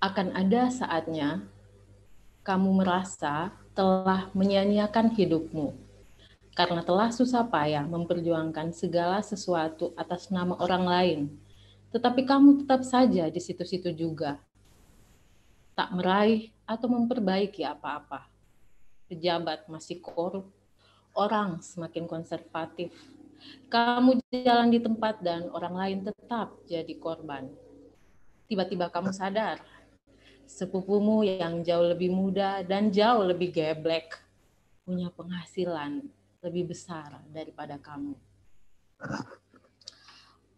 akan ada saatnya kamu merasa telah menyia-nyiakan hidupmu karena telah susah payah memperjuangkan segala sesuatu atas nama orang lain. Tetapi kamu tetap saja di situ-situ juga. Tak meraih atau memperbaiki apa-apa. Pejabat masih korup, orang semakin konservatif. Kamu jalan di tempat dan orang lain tetap jadi korban. Tiba-tiba kamu sadar sepupumu yang jauh lebih muda dan jauh lebih geblek punya penghasilan lebih besar daripada kamu.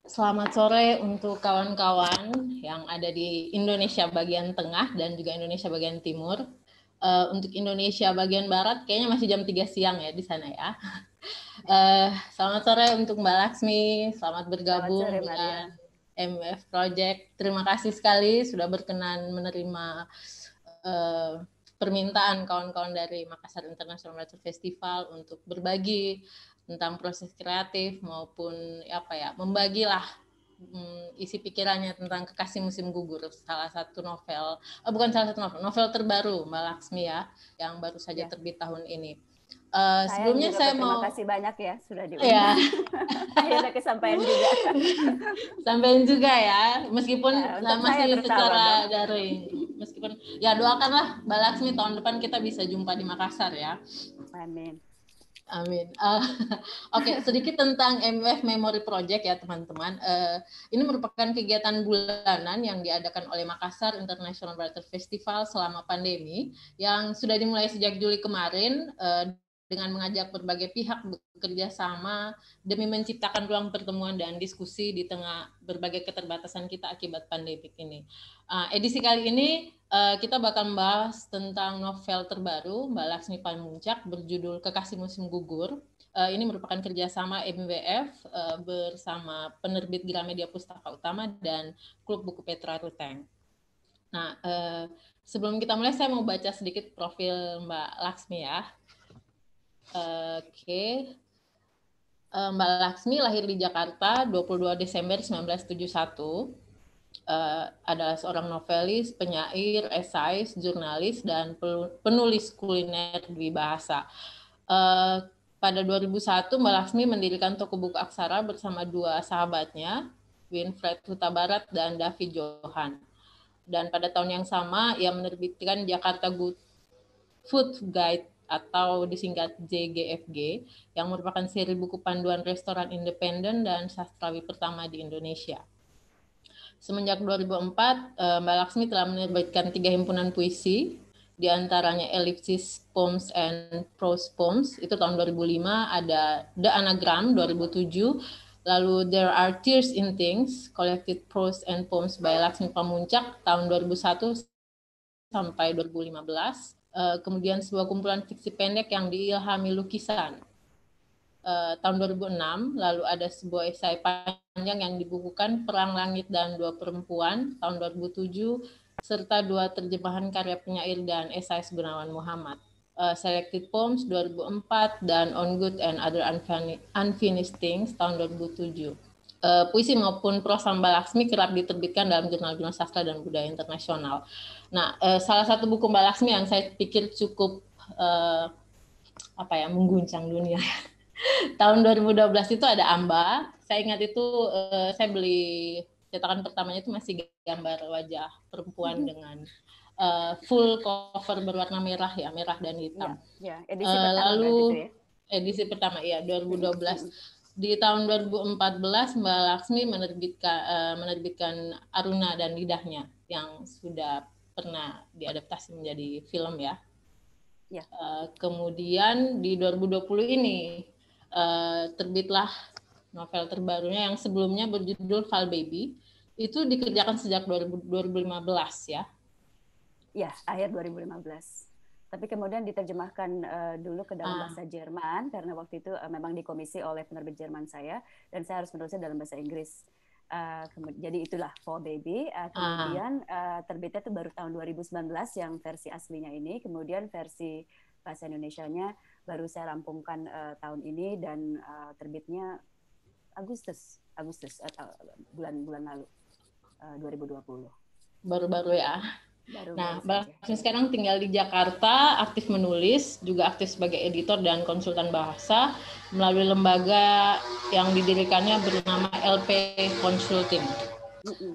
Selamat sore untuk kawan-kawan yang ada di Indonesia bagian tengah dan juga Indonesia bagian timur. Uh, untuk Indonesia bagian barat kayaknya masih jam 3 siang ya di sana ya. Uh, selamat sore untuk Mbak Laksmi, selamat bergabung selamat sore, MF Project. Terima kasih sekali sudah berkenan menerima uh, permintaan kawan-kawan dari Makassar International Writer Festival untuk berbagi tentang proses kreatif maupun ya apa ya, membagilah hmm, isi pikirannya tentang kekasih musim gugur salah satu novel oh, bukan salah satu novel novel terbaru Mbak Laksmi ya yang baru saja ya. terbit tahun ini Uh, saya sebelumnya saya mau kasih banyak ya sudah diundang. Ya. Akhirnya kesampaian juga. Sampaian juga ya, meskipun ya, masih secara daring. Meskipun ya doakanlah Balaksmi tahun depan kita bisa jumpa di Makassar ya. Amin. Amin. Uh, Oke, okay, sedikit tentang MWF Memory Project ya teman-teman. Uh, ini merupakan kegiatan bulanan yang diadakan oleh Makassar International Writer Festival selama pandemi yang sudah dimulai sejak Juli kemarin uh, dengan mengajak berbagai pihak bekerja sama demi menciptakan ruang pertemuan dan diskusi di tengah berbagai keterbatasan kita akibat pandemik ini. Uh, edisi kali ini uh, kita bakal membahas tentang novel terbaru Mbak Laksmi Pamuncak berjudul Kekasih Musim Gugur. Uh, ini merupakan kerjasama MWF uh, eh, bersama penerbit Gramedia Pustaka Utama dan Klub Buku Petra Ruteng. Nah, uh, sebelum kita mulai, saya mau baca sedikit profil Mbak Laksmi ya. Oke. Okay. Eh, Mbak Laksmi lahir di Jakarta 22 Desember 1971. Uh, eh, adalah seorang novelis, penyair, esais, jurnalis, dan penulis kuliner di bahasa. Uh, pada 2001, Mbak Laksmi mendirikan toko buku Aksara bersama dua sahabatnya, Winfred Huta Barat dan Davi Johan. Dan pada tahun yang sama, ia menerbitkan Jakarta Good Food Guide atau disingkat JGFG yang merupakan seri buku panduan restoran independen dan sastrawi pertama di Indonesia. Semenjak 2004, eh, Mbak Laksmi telah menerbitkan tiga himpunan puisi, di antaranya Ellipsis Poems and Prose Poems, itu tahun 2005, ada The Anagram 2007, lalu There Are Tears in Things, Collected Prose and Poems by Laksmi Pamuncak tahun 2001 sampai 2015, Eh, kemudian sebuah kumpulan fiksi pendek yang diilhami lukisan uh, tahun 2006, lalu ada sebuah esai panjang yang dibukukan Perang Langit dan Dua Perempuan tahun 2007, serta dua terjemahan karya penyair dan esai Gunawan Muhammad. Uh, Selected Poems 2004 dan On Good and Other Unfinished Things tahun 2007. Uh, puisi maupun prosa Mbak Laksmi kerap diterbitkan dalam jurnal-jurnal sastra dan budaya internasional. Uh, Nah, eh, salah satu buku Mbak Laksmi yang saya pikir cukup eh, apa ya mengguncang dunia. Tahun 2012 itu ada Amba. Saya ingat itu eh, saya beli cetakan pertamanya itu masih gambar wajah perempuan hmm. dengan eh, full cover berwarna merah ya, merah dan hitam. Ya, ya. edisi eh, pertama lalu ya? edisi pertama ya 2012. Di tahun 2014 Mbak Laksmi menerbitkan eh, menerbitkan Aruna dan Lidahnya yang sudah pernah diadaptasi menjadi film ya. ya. Uh, kemudian di 2020 ini uh, terbitlah novel terbarunya yang sebelumnya berjudul Fall Baby itu dikerjakan sejak 2000, 2015 ya. Ya, akhir 2015. Tapi kemudian diterjemahkan uh, dulu ke dalam ah. bahasa Jerman karena waktu itu uh, memang dikomisi oleh penerbit Jerman saya dan saya harus menulisnya dalam bahasa Inggris. Uh, jadi itulah For Baby. Uh, kemudian uh. Uh, terbitnya itu baru tahun 2019 yang versi aslinya ini. Kemudian versi bahasa Indonesia-nya baru saya rampungkan uh, tahun ini dan uh, terbitnya Agustus, Agustus atau bulan uh, bulan, bulan lalu uh, 2020. Baru-baru ya. Baru nah, Asmi sekarang tinggal di Jakarta, aktif menulis, juga aktif sebagai editor dan konsultan bahasa melalui lembaga yang didirikannya bernama LP Consulting.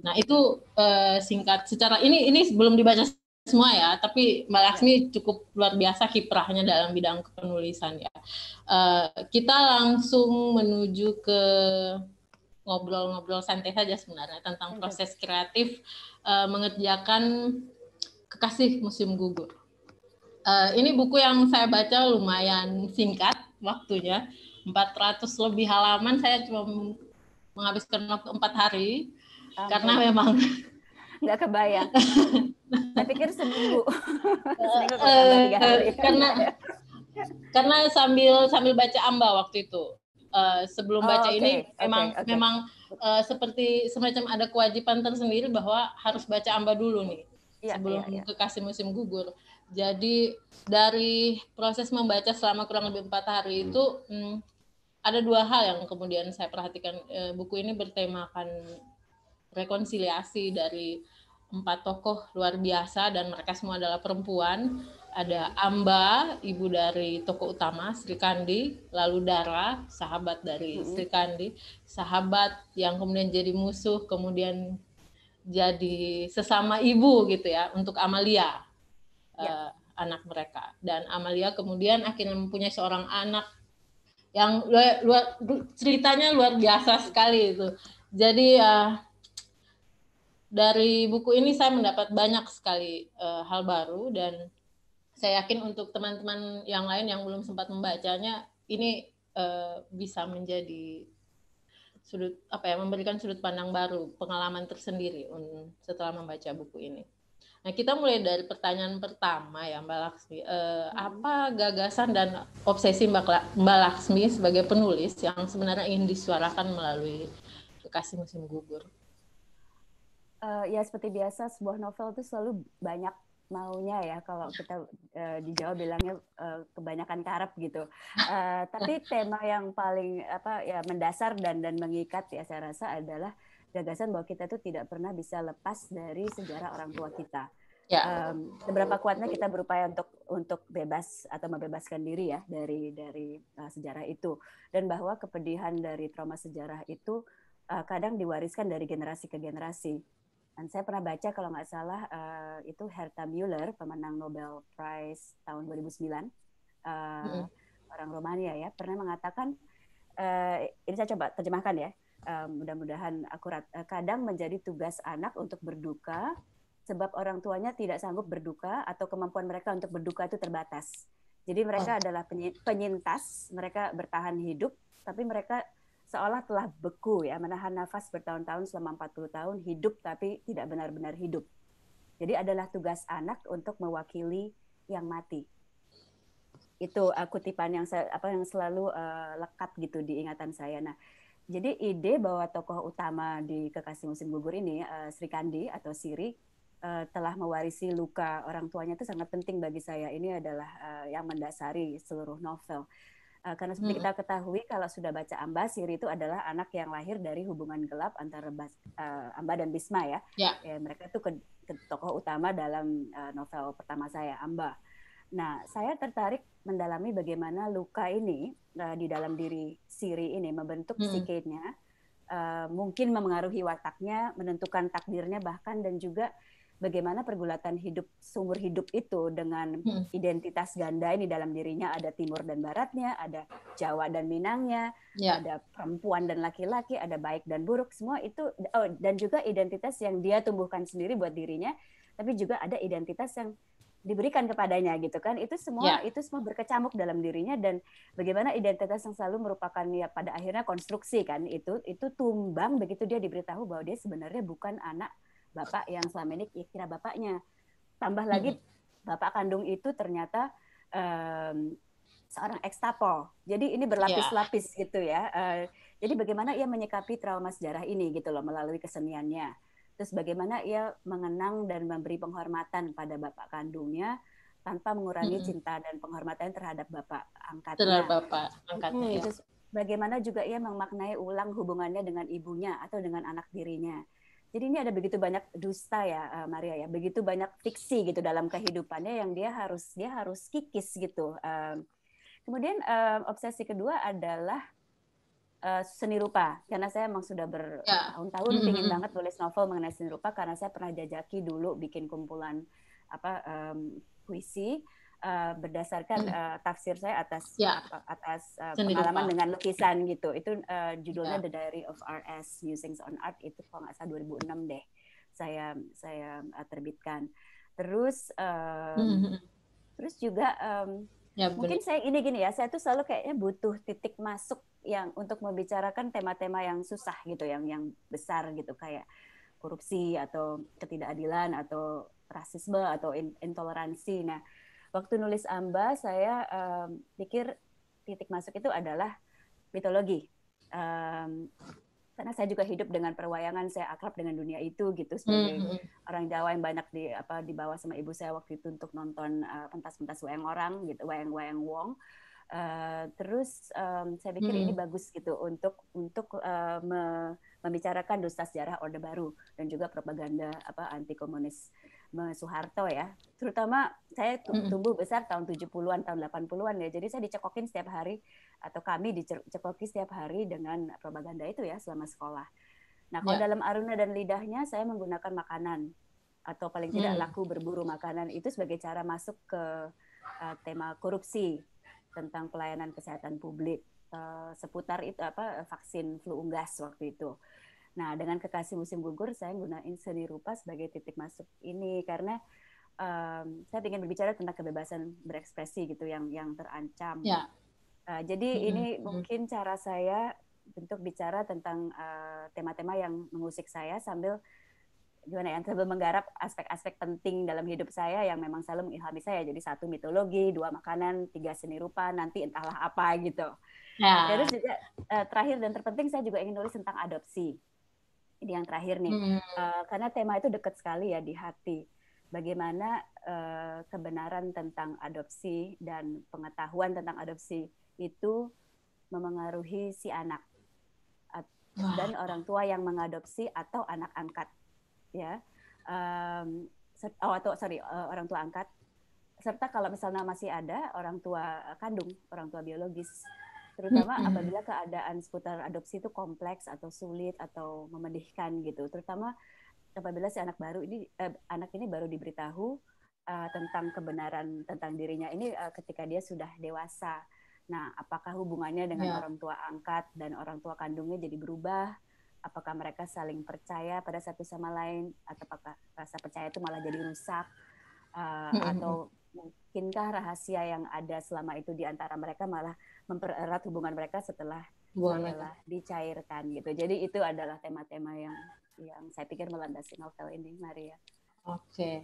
Nah, itu eh, singkat secara ini ini belum dibaca semua ya, tapi Mbak Asmi iya. cukup luar biasa kiprahnya dalam bidang penulisan ya. Eh, kita langsung menuju ke ngobrol-ngobrol santai saja sebenarnya tentang proses kreatif uh, mengerjakan Kekasih Musim Gugur. Uh, ini buku yang saya baca lumayan singkat waktunya, 400 lebih halaman. Saya cuma menghabiskan waktu empat hari um, karena memang nggak kebayang. saya pikir seminggu. Eh, seminggu eh, Karena karena sambil sambil baca amba waktu itu. Uh, sebelum oh, baca okay. ini memang okay. memang uh, seperti semacam ada kewajiban tersendiri bahwa harus baca amba dulu nih ya, sebelum ya, ya. kekasih musim gugur. Jadi dari proses membaca selama kurang lebih empat hari hmm. itu hmm, ada dua hal yang kemudian saya perhatikan e, buku ini bertemakan rekonsiliasi dari empat tokoh luar biasa dan mereka semua adalah perempuan. Ada Amba, ibu dari tokoh utama Sri Kandi, lalu Dara, sahabat dari hmm. Sri Kandi, sahabat yang kemudian jadi musuh, kemudian jadi sesama ibu gitu ya untuk Amalia ya. uh, anak mereka dan Amalia kemudian akhirnya mempunyai seorang anak yang luar, luar ceritanya luar biasa sekali itu jadi uh, dari buku ini saya mendapat banyak sekali uh, hal baru dan saya yakin untuk teman-teman yang lain yang belum sempat membacanya ini uh, bisa menjadi sudut apa ya memberikan sudut pandang baru, pengalaman tersendiri setelah membaca buku ini. Nah, kita mulai dari pertanyaan pertama ya Mbak Laksmi. Eh, hmm. Apa gagasan dan obsesi Mbak, La Laksmi sebagai penulis yang sebenarnya ingin disuarakan melalui kasih Musim Gugur? Uh, ya seperti biasa sebuah novel itu selalu banyak maunya ya kalau kita uh, di Jawa bilangnya uh, kebanyakan karep gitu. Uh, tapi tema yang paling apa ya mendasar dan dan mengikat ya saya rasa adalah gagasan bahwa kita tuh tidak pernah bisa lepas dari sejarah orang tua kita. Ya. Um, seberapa kuatnya kita berupaya untuk untuk bebas atau membebaskan diri ya dari dari uh, sejarah itu dan bahwa kepedihan dari trauma sejarah itu uh, kadang diwariskan dari generasi ke generasi dan saya pernah baca kalau nggak salah uh, itu Herta Müller pemenang Nobel Prize tahun 2009 uh, mm orang Romania ya pernah mengatakan uh, ini saya coba terjemahkan ya uh, mudah-mudahan akurat uh, kadang menjadi tugas anak untuk berduka sebab orang tuanya tidak sanggup berduka atau kemampuan mereka untuk berduka itu terbatas. Jadi mereka oh. adalah penyintas, mereka bertahan hidup, tapi mereka seolah telah beku ya, menahan nafas bertahun-tahun selama 40 tahun hidup tapi tidak benar-benar hidup. Jadi adalah tugas anak untuk mewakili yang mati. Itu uh, kutipan yang apa yang selalu uh, lekat gitu di ingatan saya. Nah, jadi ide bahwa tokoh utama di Kekasih Musim Gugur ini uh, Sri Kandi atau Siri eh, telah mewarisi luka orang tuanya itu sangat penting bagi saya. Ini adalah uh, yang mendasari seluruh novel. Eh, karena seperti kita ketahui kalau sudah baca ambasir itu adalah anak yang lahir dari hubungan gelap antara Bas, uh, Amba dan Bisma ya. Yeah. ya mereka itu ke, ke tokoh utama dalam uh, novel pertama saya Amba. Nah, saya tertarik mendalami bagaimana luka ini uh, di dalam diri Siri ini membentuk hmm. sikitnya uh, mungkin memengaruhi wataknya, menentukan takdirnya bahkan dan juga bagaimana pergulatan hidup sumur hidup itu dengan hmm. identitas ganda ini dalam dirinya ada timur dan baratnya, ada Jawa dan Minangnya, ya. ada perempuan dan laki-laki, ada baik dan buruk, semua itu oh, dan juga identitas yang dia tumbuhkan sendiri buat dirinya, tapi juga ada identitas yang diberikan kepadanya gitu kan itu semua yeah. itu semua berkecamuk dalam dirinya dan bagaimana identitas yang selalu merupakan ya pada akhirnya konstruksi kan itu itu tumbang begitu dia diberitahu bahwa dia sebenarnya bukan anak bapak yang selama ini kira bapaknya. Tambah hmm. lagi bapak kandung itu ternyata um, seorang ekstapol. Jadi ini berlapis-lapis yeah. gitu ya. Uh, jadi bagaimana ia menyikapi trauma sejarah ini gitu loh melalui keseniannya. Terus bagaimana ia mengenang dan memberi penghormatan pada bapak kandungnya tanpa mengurangi hmm. cinta dan penghormatan terhadap bapak angkatnya. Terhadap bapak angkatnya. Hmm. Ya. Terus bagaimana juga ia memaknai ulang hubungannya dengan ibunya atau dengan anak dirinya. Jadi ini ada begitu banyak dusta ya eh, Maria ya, begitu banyak fiksi gitu dalam kehidupannya yang dia harus dia harus kikis gitu. Kemudian obsesi kedua adalah eh, seni rupa karena saya emang sudah ya. bertahun-tahun ya. banget tulis novel mengenai seni rupa karena saya pernah jajaki dulu bikin kumpulan apa um, puisi uh, berdasarkan uh, tafsir saya atas ya. atas uh, pengalaman dengan lukisan gitu. Itu uh, judulnya ya. The Diary of RS Musings on Art itu kalau nggak salah 2006 deh. Saya saya uh, terbitkan. Terus um, -hmm. terus juga um, ya, mungkin saya ini gini ya, saya tuh selalu kayaknya butuh titik masuk yang untuk membicarakan tema-tema yang susah gitu, yang yang besar gitu kayak korupsi atau ketidakadilan atau rasisme atau intoleransi. Nah, Waktu nulis Amba, saya um, pikir titik masuk itu adalah mitologi. Um, karena saya juga hidup dengan perwayangan, saya akrab dengan dunia itu gitu sebagai mm -hmm. orang Jawa yang banyak di apa dibawa sama ibu saya waktu itu untuk nonton eh, pentas-pentas uh, wayang orang gitu, wayang-wayang wong. Uh, terus um, saya pikir hmm. ini bagus gitu untuk untuk uh, me, membicarakan dusta sejarah Orde Baru dan juga propaganda apa anti komunis Soeharto ya. Terutama saya tumbuh besar tahun 70-an, tahun 80-an ya. Jadi saya dicekokin setiap hari atau kami dicekoki setiap hari dengan propaganda itu ya selama sekolah. Nah, kalau ya. dalam aruna dan lidahnya saya menggunakan makanan atau paling tidak hmm. laku berburu makanan itu sebagai cara masuk ke uh, tema korupsi tentang pelayanan kesehatan publik uh, seputar itu apa vaksin flu unggas waktu itu. Nah, dengan kekasih musim gugur, saya gunain seni rupa sebagai titik masuk ini karena um, saya ingin berbicara tentang kebebasan berekspresi gitu yang yang terancam. Ya. Uh, jadi -hmm. ini mungkin cara saya untuk bicara tentang tema-tema uh, yang mengusik saya sambil gimana ya sambil menggarap aspek-aspek penting dalam hidup saya yang memang selalu mengilhami saya. Jadi satu mitologi, dua makanan, tiga seni rupa, nanti entahlah apa gitu. Ya. Terus juga terakhir dan terpenting saya juga ingin nulis tentang adopsi ini yang terakhir nih, hmm. uh, karena tema itu dekat sekali ya di hati. Bagaimana uh, kebenaran tentang adopsi dan pengetahuan tentang adopsi itu memengaruhi si anak At Wah. dan orang tua yang mengadopsi atau anak angkat, ya. Um, oh atau sorry uh, orang tua angkat serta kalau misalnya masih ada orang tua kandung, orang tua biologis terutama apabila keadaan seputar adopsi itu kompleks atau sulit atau memedihkan gitu terutama apabila si anak baru ini eh, anak ini baru diberitahu uh, tentang kebenaran tentang dirinya ini uh, ketika dia sudah dewasa nah apakah hubungannya dengan yeah. orang tua angkat dan orang tua kandungnya jadi berubah apakah mereka saling percaya pada satu sama lain atau apakah rasa percaya itu malah jadi rusak uh, atau mungkinkah rahasia yang ada selama itu di antara mereka malah mempererat hubungan mereka setelah di setelah dicairkan gitu. Jadi itu adalah tema-tema yang yang saya pikir melandasi novel ini, Maria. Oke. Okay.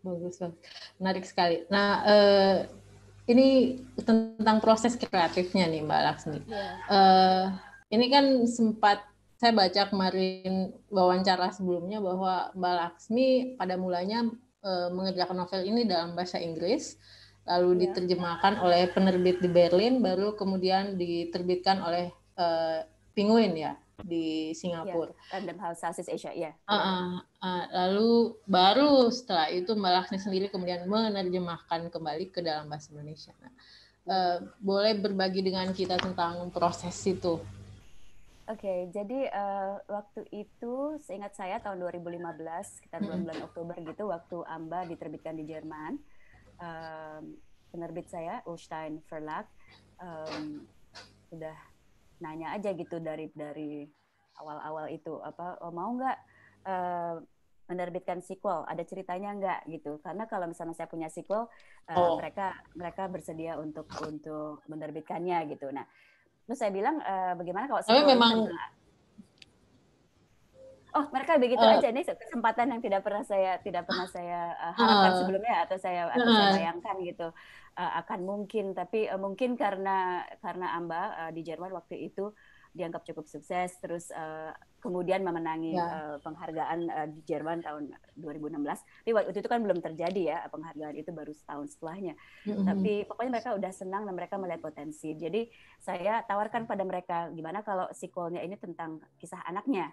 Bagus banget. Menarik sekali. Nah, uh, ini tentang proses kreatifnya nih Mbak Laksmi. Yeah. Iya. Uh, ini kan sempat saya baca kemarin wawancara sebelumnya bahwa Mbak Laksmi pada mulanya uh, mengerjakan novel ini dalam bahasa Inggris lalu yeah. diterjemahkan oleh penerbit di Berlin, baru kemudian diterbitkan oleh uh, Penguin ya di Singapura. Yeah, Random House Southeast Asia, ya. Uh, uh, uh, lalu baru setelah itu Mbak Laksmi sendiri kemudian menerjemahkan kembali ke dalam bahasa Indonesia. Nah, uh, boleh berbagi dengan kita tentang proses itu? Oke, okay, jadi uh, waktu itu seingat saya tahun 2015, sekitar bulan-bulan Oktober gitu, waktu Amba diterbitkan di Jerman um, penerbit saya Ulstein Verlag um, udah nanya aja gitu dari dari awal-awal itu apa oh, mau nggak uh, menerbitkan sequel ada ceritanya nggak gitu karena kalau misalnya saya punya sequel uh, oh. mereka mereka bersedia untuk untuk menerbitkannya gitu nah terus saya bilang uh, bagaimana kalau saya memang oh mereka begitu uh, aja ini kesempatan yang tidak pernah saya tidak pernah saya eh, eh. harapkan uh, sebelumnya atau saya atau saya bayangkan gitu uh, akan mungkin tapi uh, mungkin karena karena Amba uh, di Jerman waktu itu dianggap cukup sukses terus uh, kemudian memenangi ya. uh, penghargaan uh, di Jerman tahun 2016. Tapi waktu itu kan belum terjadi ya penghargaan itu baru setahun setelahnya. Mm-hmm. Tapi pokoknya mereka udah senang dan mereka melihat potensi. Jadi saya tawarkan pada mereka gimana kalau sequelnya ini tentang kisah anaknya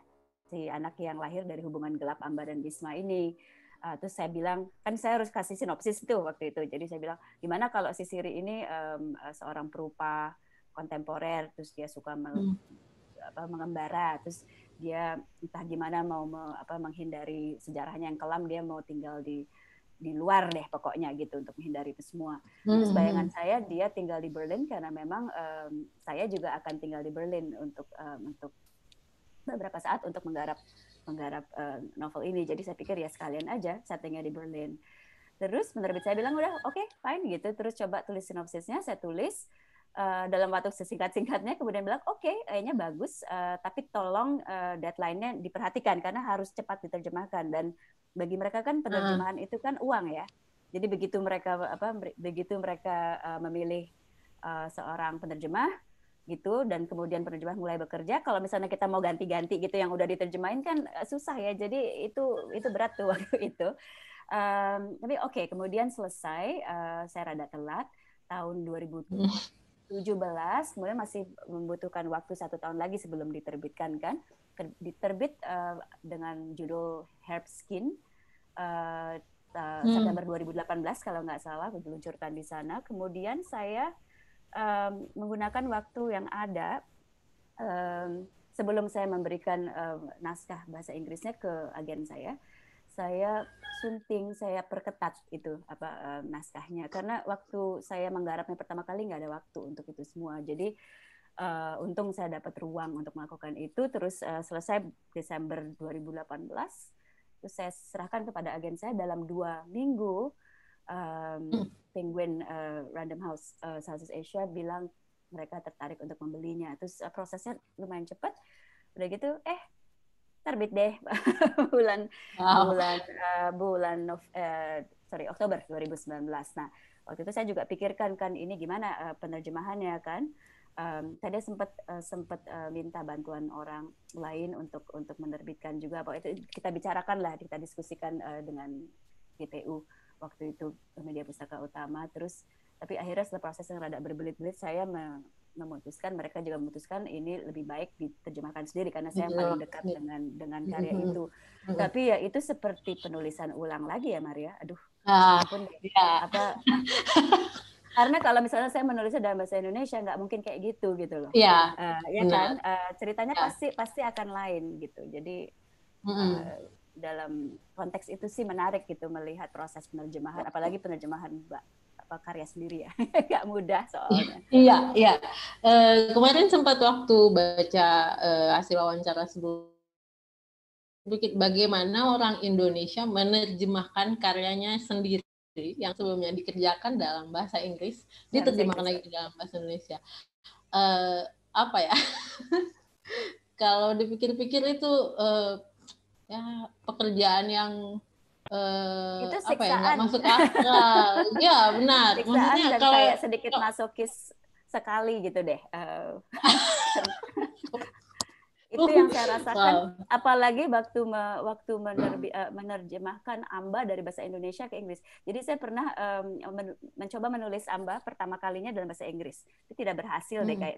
si anak yang lahir dari hubungan gelap Amba dan Bisma ini. Uh, terus saya bilang, kan saya harus kasih sinopsis tuh waktu itu. Jadi saya bilang, gimana kalau si Siri ini um, seorang perupa kontemporer, terus dia suka me hmm. apa, mengembara, terus dia entah gimana mau me apa, menghindari sejarahnya yang kelam, dia mau tinggal di di luar deh pokoknya gitu untuk menghindari itu semua. Hmm. Terus bayangan saya dia tinggal di Berlin karena memang um, saya juga akan tinggal di Berlin untuk um, untuk beberapa saat untuk menggarap menggarap uh, novel ini. Jadi saya pikir ya sekalian aja settingnya di Berlin. Terus menurut saya bilang udah oke okay, fine gitu. Terus coba tulis sinopsisnya, saya tulis uh, dalam waktu sesingkat-singkatnya. Kemudian bilang oke okay, kayaknya bagus, uh, tapi tolong uh, deadline-nya diperhatikan karena harus cepat diterjemahkan. Dan bagi mereka kan hmm. penerjemahan uh. itu kan uang ya. Jadi begitu mereka apa begitu mereka uh, memilih uh, seorang penerjemah gitu dan kemudian penerjemah mulai bekerja kalau misalnya kita mau ganti-ganti gitu yang udah diterjemahin kan eh, susah ya jadi itu itu berat tuh waktu itu um, tapi oke okay, kemudian selesai uh, saya rada telat tahun 2017 kemudian masih membutuhkan waktu satu tahun lagi sebelum diterbitkan kan diterbit uh, dengan judul Herb Skin uh, uh, hmm. September 2018 kalau nggak salah diluncurkan di sana kemudian saya um, menggunakan waktu yang ada um, sebelum saya memberikan um, naskah bahasa Inggrisnya ke agen saya, saya sunting, saya perketat itu apa um, naskahnya karena waktu saya menggarapnya pertama kali nggak ada waktu untuk itu semua. Jadi uh, untung saya dapat ruang untuk melakukan itu terus uh, selesai Desember 2018 terus saya serahkan kepada agen saya dalam dua minggu um, Penguin uh, Random House uh, Southeast Asia bilang mereka tertarik untuk membelinya. Terus uh, prosesnya lumayan cepat. Udah gitu, eh terbit deh bulan wow. bulan uh, bulan of, uh, sorry Oktober 2019. Nah waktu itu saya juga pikirkan kan ini gimana uh, penerjemahannya kan. Um, tadi sempat uh, sempat uh, minta bantuan orang lain untuk untuk menerbitkan juga. Pokoknya itu kita bicarakan lah, kita diskusikan uh, dengan GPU waktu itu media pustaka utama terus tapi akhirnya setelah proses yang rada berbelit-belit saya memutuskan mereka juga memutuskan ini lebih baik diterjemahkan sendiri karena saya yeah. Iya, paling dekat iya. dengan dengan karya mm -hmm. itu. Mm -hmm. Tapi ya itu seperti penulisan ulang lagi ya Maria. Aduh, apapun ah, pun yeah. Iya. apa karena kalau misalnya saya menulisnya dalam bahasa Indonesia nggak mungkin kayak gitu gitu loh. Yeah. Uh, ya kan? Uh, ceritanya yeah. pasti pasti akan lain gitu. Jadi mm -hmm. uh, dalam konteks itu sih menarik gitu melihat proses penerjemahan apalagi penerjemahan mbak apa karya sendiri ya nggak mudah soalnya iya iya uh, kemarin sempat waktu baca uh, hasil wawancara sebelum bagaimana orang Indonesia menerjemahkan karyanya sendiri yang sebelumnya dikerjakan dalam bahasa Inggris diterjemahkan lagi ya. dalam bahasa Indonesia uh, apa ya kalau dipikir-pikir itu uh, ya pekerjaan yang eh, itu siksaan. apa ya nggak masuk akal ya benar siksaan maksudnya dan kalau kayak sedikit oh. masukis sekali gitu deh uh. itu yang saya rasakan wow. apalagi waktu me, waktu menerbi, uh, menerjemahkan amba dari bahasa Indonesia ke Inggris jadi saya pernah um, men, mencoba menulis amba pertama kalinya dalam bahasa Inggris itu tidak berhasil hmm. deh kayak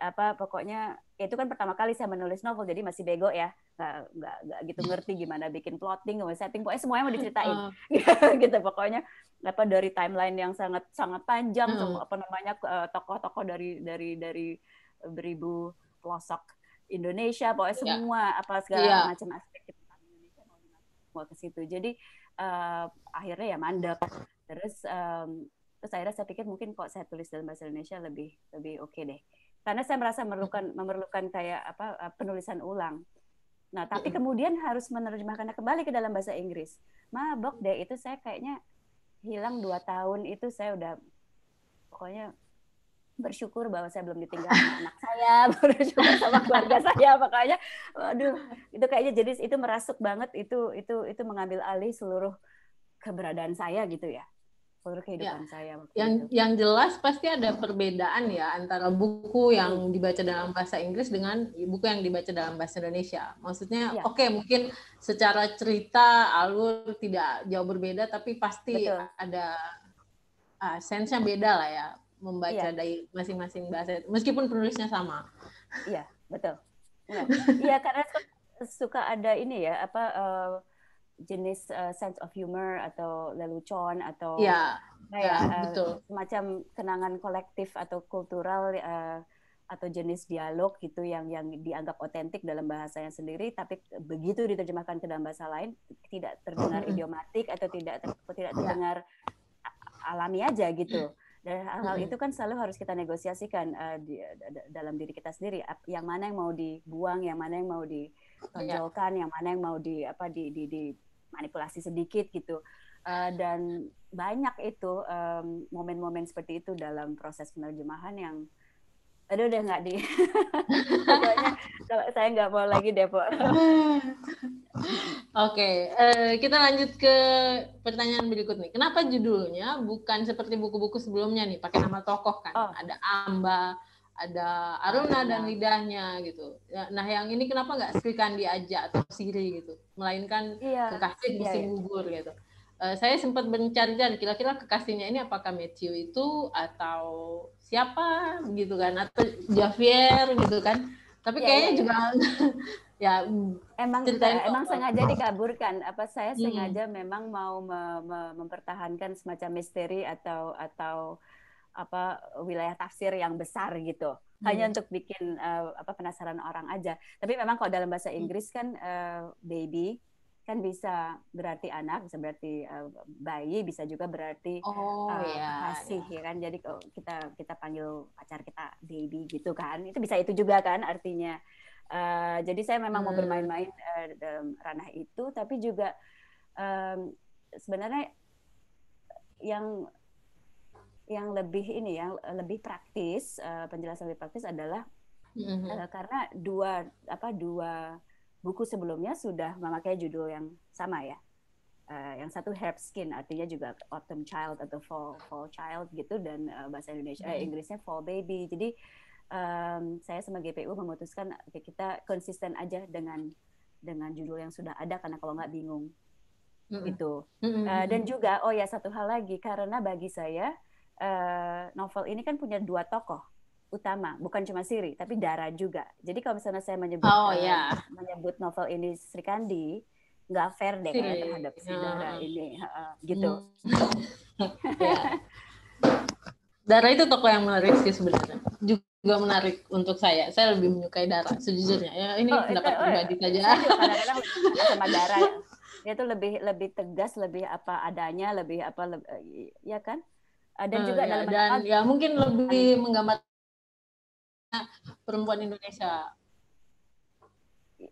apa pokoknya itu kan pertama kali saya menulis novel jadi masih bego ya nggak nggak, gitu iya. ngerti gimana bikin plotting gimana setting pokoknya semuanya mau diceritain gitu pokoknya apa dari timeline yang sangat sangat panjang uh. apa namanya eh, tokoh-tokoh dari dari dari beribu pelosok Indonesia pokoknya yeah. semua apa segala yeah. macam aspek tentang Indonesia mau ke situ jadi uh, akhirnya ya mandek terus um, terus akhirnya saya pikir mungkin kok saya tulis dalam bahasa Indonesia lebih lebih oke okay deh karena saya merasa memerlukan memerlukan kayak apa eh, penulisan ulang. Nah, tapi kemudian harus menerjemahkannya kembali ke dalam bahasa Inggris. Mabok deh itu saya kayaknya hilang dua tahun itu saya udah pokoknya bersyukur bahwa saya belum ditinggal sama anak saya, bersyukur sama keluarga saya, makanya aduh itu kayaknya jadi itu merasuk banget itu itu itu mengambil alih seluruh keberadaan saya gitu ya alur ya, kehidupan ya. saya. Yang yang jelas pasti ada perbedaan ya antara buku yang iya. dibaca dalam bahasa Inggris dengan buku yang dibaca dalam bahasa Indonesia. Maksudnya ya. oke okay, mungkin secara cerita alur tidak jauh berbeda tapi pasti Betul. ada uh, sensenya beda lah ya membaca ya. dari masing-masing bahasa meskipun penulisnya sama. Iya, betul. Iya, iya karena kan suka ada ini ya apa uh, jenis uh, sense of humor atau lelucon atau ya, kayak ya, uh, betul. semacam kenangan kolektif atau kultural uh, atau jenis dialog gitu yang yang dianggap otentik dalam bahasa yang sendiri tapi begitu diterjemahkan ke dalam bahasa lain tidak terdengar idiomatik atau tidak ter, tidak ya. terdengar alami aja gitu dan hal-hal itu kan selalu harus kita negosiasikan uh, di, dalam diri kita sendiri yang mana yang mau dibuang yang mana yang mau ya. ditonjolkan yang mana yang mau di apa di, di, di manipulasi sedikit gitu uh, dan banyak itu momen momen-momen seperti itu dalam proses penerjemahan yang aduh udah nggak di kalau saya nggak mau lagi Depok Oke, okay, uh, eh, kita lanjut ke pertanyaan berikut nih. Kenapa judulnya bukan seperti buku-buku sebelumnya nih, pakai nama tokoh kan? Oh. Ada Amba, ada aruna dan lidahnya gitu. Ya, nah yang ini kenapa nggak kandi aja atau Siri gitu, melainkan iya, kekasih musim iya, iya. gugur gitu. Uh, saya sempat mencari-cari kira-kira kekasihnya ini apakah Matthew itu atau siapa gitu kan atau Javier gitu kan. Tapi iya, kayaknya iya, iya. juga ya mm, emang ceritain emang sengaja dikaburkan apa saya hmm. sengaja memang mau me me mempertahankan semacam misteri atau atau apa wilayah tafsir yang besar gitu hmm. hanya hmm. untuk bikin uh, apa penasaran orang aja. Tapi memang kalau dalam bahasa hmm. Inggris kan uh, baby kan bisa berarti anak, bisa berarti uh, bayi, bisa juga berarti oh, uh, yeah, kasih yeah. ya kan. Jadi kalau kita kita panggil pacar kita baby gitu kan. Itu bisa itu juga kan artinya. Uh, jadi saya memang hmm. mau bermain-main uh, ranah itu, tapi juga um, sebenarnya yang yang lebih ini yang lebih praktis uh, penjelasan lebih praktis adalah mm-hmm. uh, karena dua apa dua buku sebelumnya sudah memakai judul yang sama ya uh, yang satu herb skin artinya juga autumn child atau fall fall child gitu dan uh, bahasa Indonesia mm-hmm. eh, Inggrisnya fall baby jadi um, saya sebagai GPU memutuskan oke kita konsisten aja dengan dengan judul yang sudah ada karena kalau nggak bingung mm-hmm. gitu mm-hmm. dan juga oh ya satu hal lagi karena bagi saya uh, novel ini kan punya dua tokoh utama, bukan cuma Siri, tapi Dara juga. Jadi kalau misalnya saya menyebut oh, yeah. uh, iya. menyebut novel ini Sri Kandi, nggak fair deh si. terhadap si ah. Dara ini, uh, gitu. Hmm. yeah. Dara itu tokoh yang menarik sih sebenarnya. Juga menarik untuk saya. Saya lebih menyukai Dara sejujurnya. Ya ini oh, pendapat itu, oh, pribadi oh, saja. Kadang-kadang sama Dara dia tuh lebih lebih tegas, lebih apa adanya, lebih apa lebih, ya kan? Ah, dan ah, juga ya, dalam dan ya mungkin lebih menggambarkan perempuan Indonesia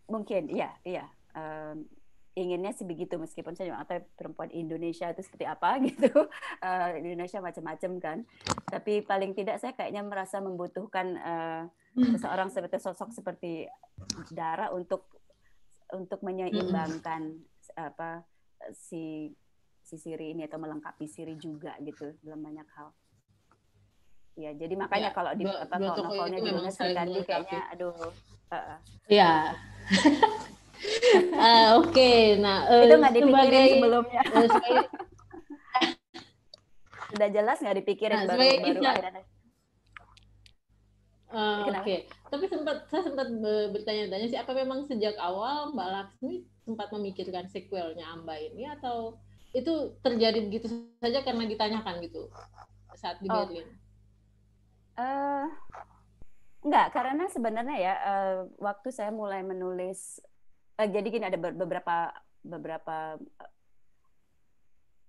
mungkin iya iya um, inginnya sih begitu meskipun saya tahu perempuan Indonesia itu seperti apa gitu uh, Indonesia macam-macam kan tapi paling tidak saya kayaknya merasa membutuhkan uh, seseorang seperti sosok seperti Dara untuk untuk hmm. menyeimbangkan apa si si Siri ini atau melengkapi Siri juga gitu dalam banyak hal. Ya, jadi makanya ya, kalau di apa kalau novelnya judulnya sekali kayaknya aduh. Uh, ya. uh, Oke, okay. nah uh, itu nggak dipikirin sebagai, sebelumnya. Eh, Sudah jelas nggak dipikirin nah, baru, baru Uh, Oke, okay. tapi sempat saya sempat bertanya-tanya sih, apa memang sejak awal Mbak Laksmi sempat memikirkan sequelnya Amba ini atau itu terjadi begitu saja karena ditanyakan gitu saat di oh. Berlin? Uh, enggak, karena sebenarnya ya uh, waktu saya mulai menulis uh, jadi gini ada beberapa beberapa uh,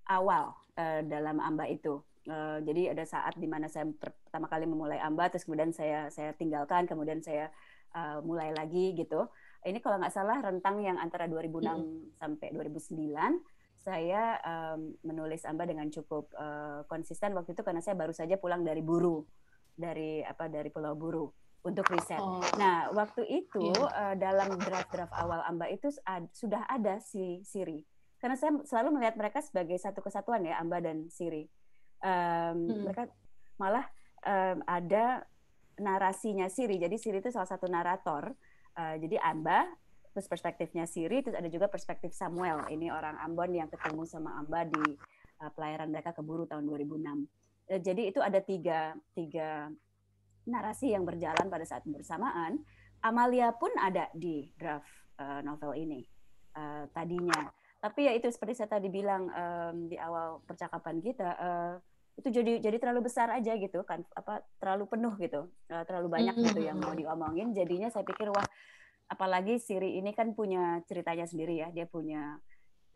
awal uh, dalam Amba itu. Uh, jadi ada saat di mana saya pertama kali memulai Amba terus kemudian saya saya tinggalkan kemudian saya uh, mulai lagi gitu. Ini kalau nggak salah rentang yang antara 2006 hmm. sampai 2009 saya um, menulis Amba dengan cukup uh, konsisten waktu itu karena saya baru saja pulang dari Buru, dari apa dari Pulau Buru untuk riset. Oh. Nah, waktu itu yeah. Iya. uh, dalam draft-draft awal Amba itu ad, sudah ada si Siri. Karena saya selalu melihat mereka sebagai satu kesatuan ya Amba dan Siri. Um, hmm. Mereka malah um, ada narasinya Siri. Jadi Siri itu salah satu narator. Uh, jadi Amba terus perspektifnya Siri terus ada juga perspektif Samuel ini orang Ambon yang ketemu sama Amba di uh, pelayaran mereka ke Buru tahun 2006 uh, eh, jadi itu ada tiga tiga narasi yang berjalan pada saat bersamaan Amalia pun ada di draft uh, novel ini uh, tadinya tapi ya itu seperti saya tadi bilang um, di awal percakapan kita uh, itu jadi jadi terlalu besar aja gitu kan apa terlalu penuh gitu terlalu banyak gitu mm-hmm. yang mau diomongin jadinya saya pikir wah apalagi Siri ini kan punya ceritanya sendiri ya dia punya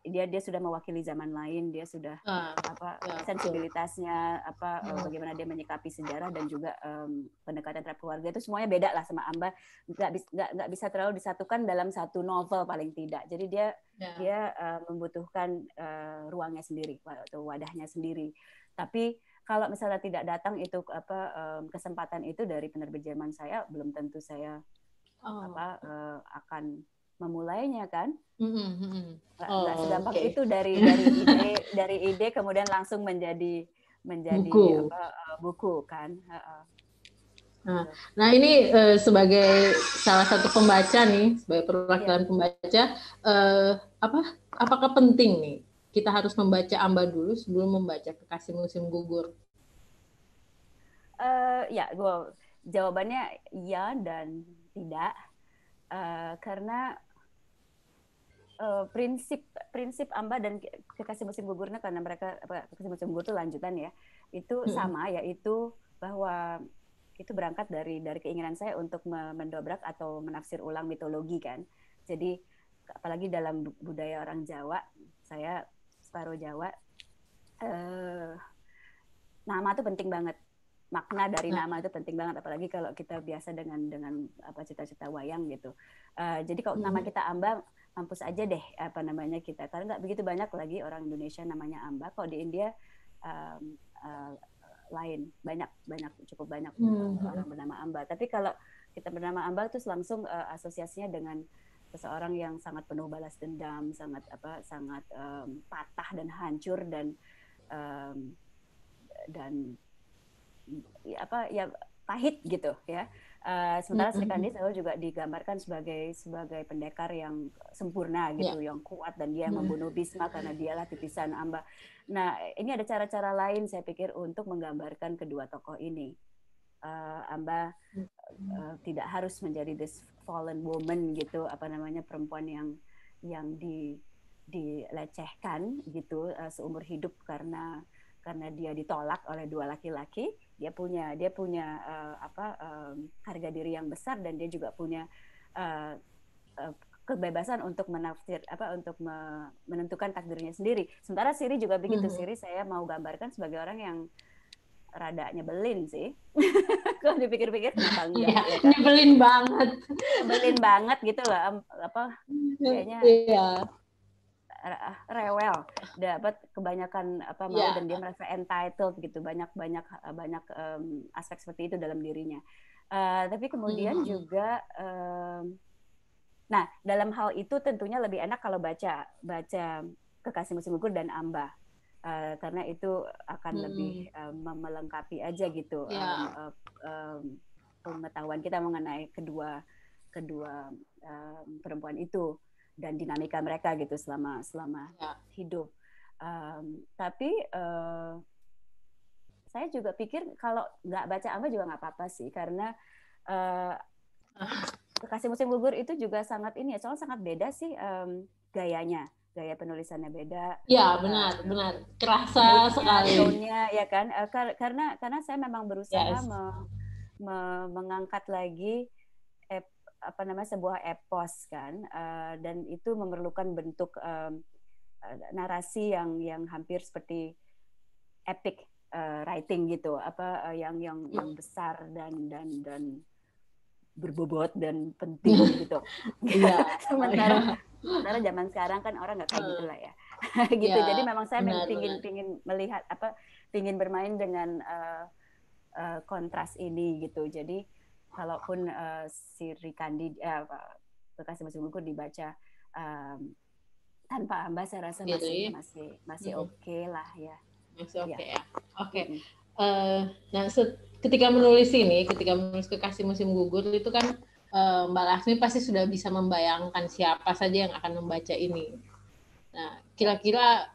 dia dia sudah mewakili zaman lain dia sudah uh, apa uh, sensibilitasnya apa uh, bagaimana dia menyikapi sejarah dan juga um, pendekatan terhadap keluarga itu semuanya beda lah sama Amba nggak nggak nggak bisa terlalu disatukan dalam satu novel paling tidak jadi dia yeah. dia uh, membutuhkan uh, ruangnya sendiri atau wadahnya sendiri tapi kalau misalnya tidak datang itu apa kesempatan itu dari penerbit Jerman saya belum tentu saya oh. apa uh, eh, akan memulainya kan mm-hmm, mm-hmm. nggak mm -hmm. oh, sedampak okay. itu dari dari ide dari ide kemudian langsung menjadi menjadi buku, apa, uh, buku kan uh, Nah, nah ini uh, sebagai salah satu pembaca nih, sebagai perwakilan ya. pembaca, uh, apa apakah penting nih kita harus membaca Amba dulu sebelum membaca Kekasih Musim Gugur? Uh, ya, gua jawabannya ya dan tidak uh, karena prinsip eh, prinsip prinsip amba dan kekasih musim gugurnya karena mereka kekasih musim gugur itu lanjutan ya itu hmm. sama yaitu bahwa itu berangkat dari dari keinginan saya untuk mendobrak atau menafsir ulang mitologi kan jadi apalagi dalam budaya orang Jawa saya separuh Jawa uh, nama itu penting banget makna dari nah. nama itu penting banget apalagi kalau kita biasa dengan dengan apa cita-cita wayang gitu uh, jadi kalau nama hmm. kita Amba mampus aja deh apa namanya kita karena nggak begitu banyak lagi orang Indonesia namanya Amba kalau di India um, uh, lain banyak banyak cukup banyak hmm. Gitu, orang hmm. bernama Amba tapi kalau kita bernama Amba itu langsung uh, asosiasinya dengan seseorang yang sangat penuh balas dendam sangat apa sangat um, patah dan hancur dan um, dan ya apa ya pahit gitu ya. Uh, sementara Sri Kandi selalu juga digambarkan sebagai sebagai pendekar yang sempurna gitu, yeah. yang kuat dan dia yang membunuh Bisma karena dialah titisan Amba. Nah, ini ada cara-cara lain saya pikir untuk menggambarkan kedua tokoh ini. Uh, Amba uh, tidak harus menjadi this fallen woman gitu, apa namanya perempuan yang yang di dilecehkan gitu uh, seumur hidup karena karena dia ditolak oleh dua laki-laki dia punya dia punya uh, apa um, harga diri yang besar dan dia juga punya uh, uh, kebebasan untuk menafsir apa untuk me, menentukan takdirnya sendiri. Sementara Siri juga begitu. Mm-hmm. Siri saya mau gambarkan sebagai orang yang rada nyebelin sih. Kalau dipikir-pikir Yeah, ya kan? Nyebelin banget. Nyebelin banget gitu loh apa hmm, kayaknya. Yeah Ah, rewel dapat kebanyakan apa mau yeah. dan dia merasa entitled gitu banyak banyak eh, banyak um, aspek seperti itu dalam dirinya uh, tapi kemudian hmm. juga um, nah dalam hal itu tentunya lebih enak kalau baca baca kekasih musim gugur dan amba uh, karena itu akan hmm. lebih um, melengkapi aja gitu yeah. Iya. um, um, pengetahuan kita mengenai kedua kedua um, perempuan itu dan dinamika mereka gitu selama selama ya. hidup. Um, tapi uh, saya juga pikir kalau nggak baca apa juga nggak apa-apa sih karena uh, Kekasih Musim Gugur itu juga sangat ini ya, soalnya sangat beda sih um, gayanya, gaya penulisannya beda. Iya benar, uh, benar, kerasa sekali. Tonnya, ya kan, uh, kar karena karena saya memang berusaha yes. me me mengangkat lagi apa namanya sebuah epos kan uh, dan itu memerlukan bentuk um, narasi yang yang hampir seperti epic uh, writing gitu apa uh, yang yang yang besar dan dan dan berbobot dan penting gitu. Iya. sementara iya. sementara zaman sekarang kan orang nggak kayak ya. gitu lah ya. gitu. Ya, Jadi memang saya benar, pingin pingin melihat apa pingin bermain dengan uh, uh, kontras ini gitu. Jadi kalaupun uh, si Rikandi uh, bekas bahasa buku dibaca um, tanpa ambas saya rasa gitu ya? masih masih masih hmm. oke okay lah ya masih oke okay, ya, ya. oke okay. hmm. uh, eh, nah ketika menulis ini ketika menulis kekasih musim gugur itu kan uh, Mbak Lasmi pasti sudah bisa membayangkan siapa saja yang akan membaca ini nah kira-kira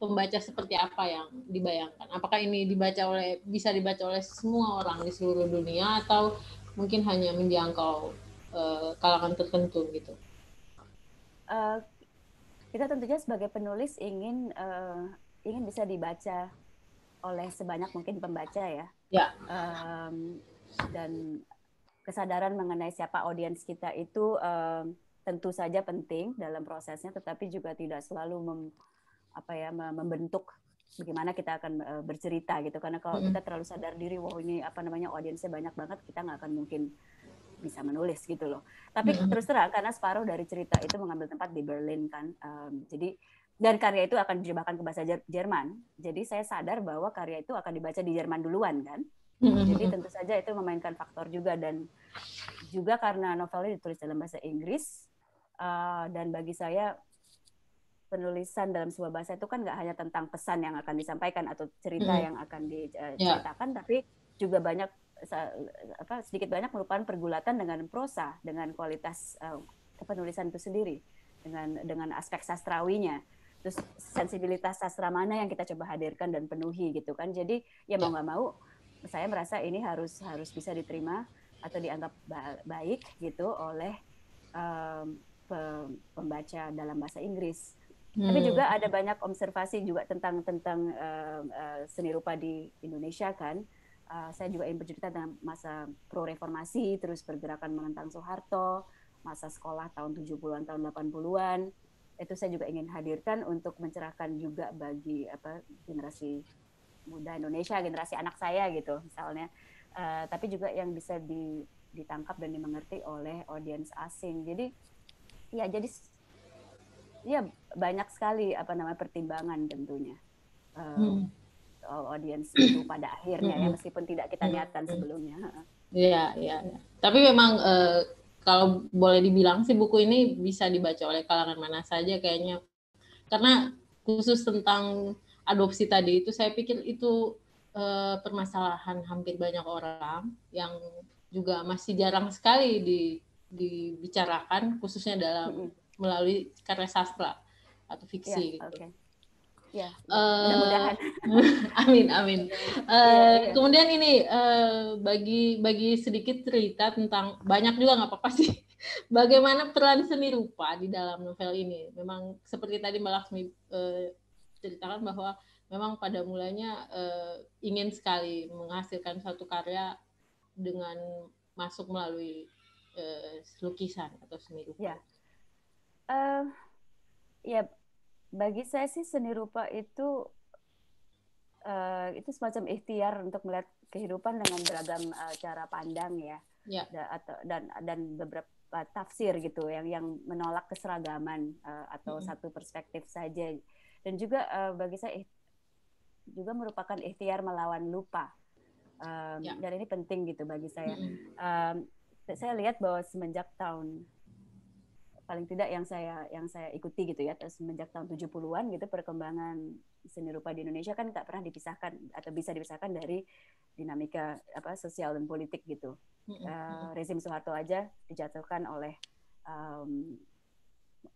pembaca seperti apa yang dibayangkan? Apakah ini dibaca oleh bisa dibaca oleh semua orang di seluruh dunia atau mungkin hanya menjangkau uh, kalangan tertentu gitu? Uh, kita tentunya sebagai penulis ingin uh, ingin bisa dibaca oleh sebanyak mungkin pembaca ya. Ya. Um, dan kesadaran mengenai siapa audiens kita itu um, tentu saja penting dalam prosesnya, tetapi juga tidak selalu mem apa ya membentuk bagaimana kita akan e, bercerita gitu karena kalau kita terlalu sadar diri wow ini apa namanya audiensnya banyak banget kita nggak akan mungkin bisa menulis gitu loh tapi mm terus terang karena separuh dari cerita itu mengambil tempat di Berlin kan um, jadi dan karya itu akan diterjemahkan ke bahasa Jerman jadi saya sadar bahwa karya itu akan dibaca di Jerman duluan kan jadi tentu saja itu memainkan faktor juga dan juga karena novelnya ditulis dalam bahasa Inggris uh, dan bagi saya penulisan dalam sebuah bahasa itu kan nggak hanya tentang pesan yang akan disampaikan atau cerita hmm. yang akan diceritakan, eh, ya. yeah. tapi juga banyak apa, sedikit banyak merupakan pergulatan dengan prosa, dengan kualitas uh, eh, penulisan itu sendiri, dengan dengan aspek sastrawinya, terus sensibilitas sastra mana yang kita coba hadirkan dan penuhi gitu kan. Jadi ya mau ya. nggak mau, saya merasa ini harus harus bisa diterima atau dianggap ba baik gitu oleh um, pembaca dalam bahasa Inggris Hmm. Tapi juga ada banyak observasi juga tentang tentang uh, uh, seni rupa di Indonesia kan. Uh, saya juga ingin bercerita tentang masa pro reformasi, terus pergerakan menentang Soeharto, masa sekolah tahun 70-an tahun 80-an. Itu saya juga ingin hadirkan untuk mencerahkan juga bagi apa generasi muda Indonesia, generasi anak saya gitu misalnya. Uh, tapi juga yang bisa di, ditangkap dan dimengerti oleh audiens asing. Jadi ya jadi ya banyak sekali apa namanya pertimbangan tentunya um, hmm. audiens itu pada akhirnya ya hmm. meskipun tidak kita ya. niatkan sebelumnya. Iya iya. Ya. Tapi memang uh, kalau boleh dibilang sih buku ini bisa dibaca oleh kalangan mana saja kayaknya karena khusus tentang adopsi tadi itu saya pikir itu uh, permasalahan hampir banyak orang yang juga masih jarang sekali di, dibicarakan khususnya dalam melalui karya sastra atau fiksi ya, gitu. Okay. Ya, uh, amin amin. Uh, Kemudian ini uh, bagi bagi sedikit cerita tentang banyak juga nggak apa-apa sih. Bagaimana peran seni rupa di dalam novel ini? Memang seperti tadi Mbak Laksmi uh, ceritakan bahwa memang pada mulanya uh, ingin sekali menghasilkan satu karya dengan masuk melalui uh, lukisan atau seni rupa. Ya. Uh, ya bagi saya sih seni rupa itu uh, itu semacam ikhtiar untuk melihat kehidupan dengan beragam uh, cara pandang ya. Yeah. Da, atau dan dan beberapa tafsir gitu yang yang menolak keseragaman uh, atau mm -hmm. satu perspektif saja. Dan juga uh, bagi saya juga merupakan ikhtiar melawan lupa. Um, yeah. Dan ini penting gitu bagi saya. Mm -hmm. um, saya lihat bahwa semenjak tahun paling tidak yang saya yang saya ikuti gitu ya semenjak tahun 70-an gitu perkembangan seni rupa di Indonesia kan tak pernah dipisahkan atau bisa dipisahkan dari dinamika apa sosial dan politik gitu. Uh, rezim Soeharto aja dijatuhkan oleh um,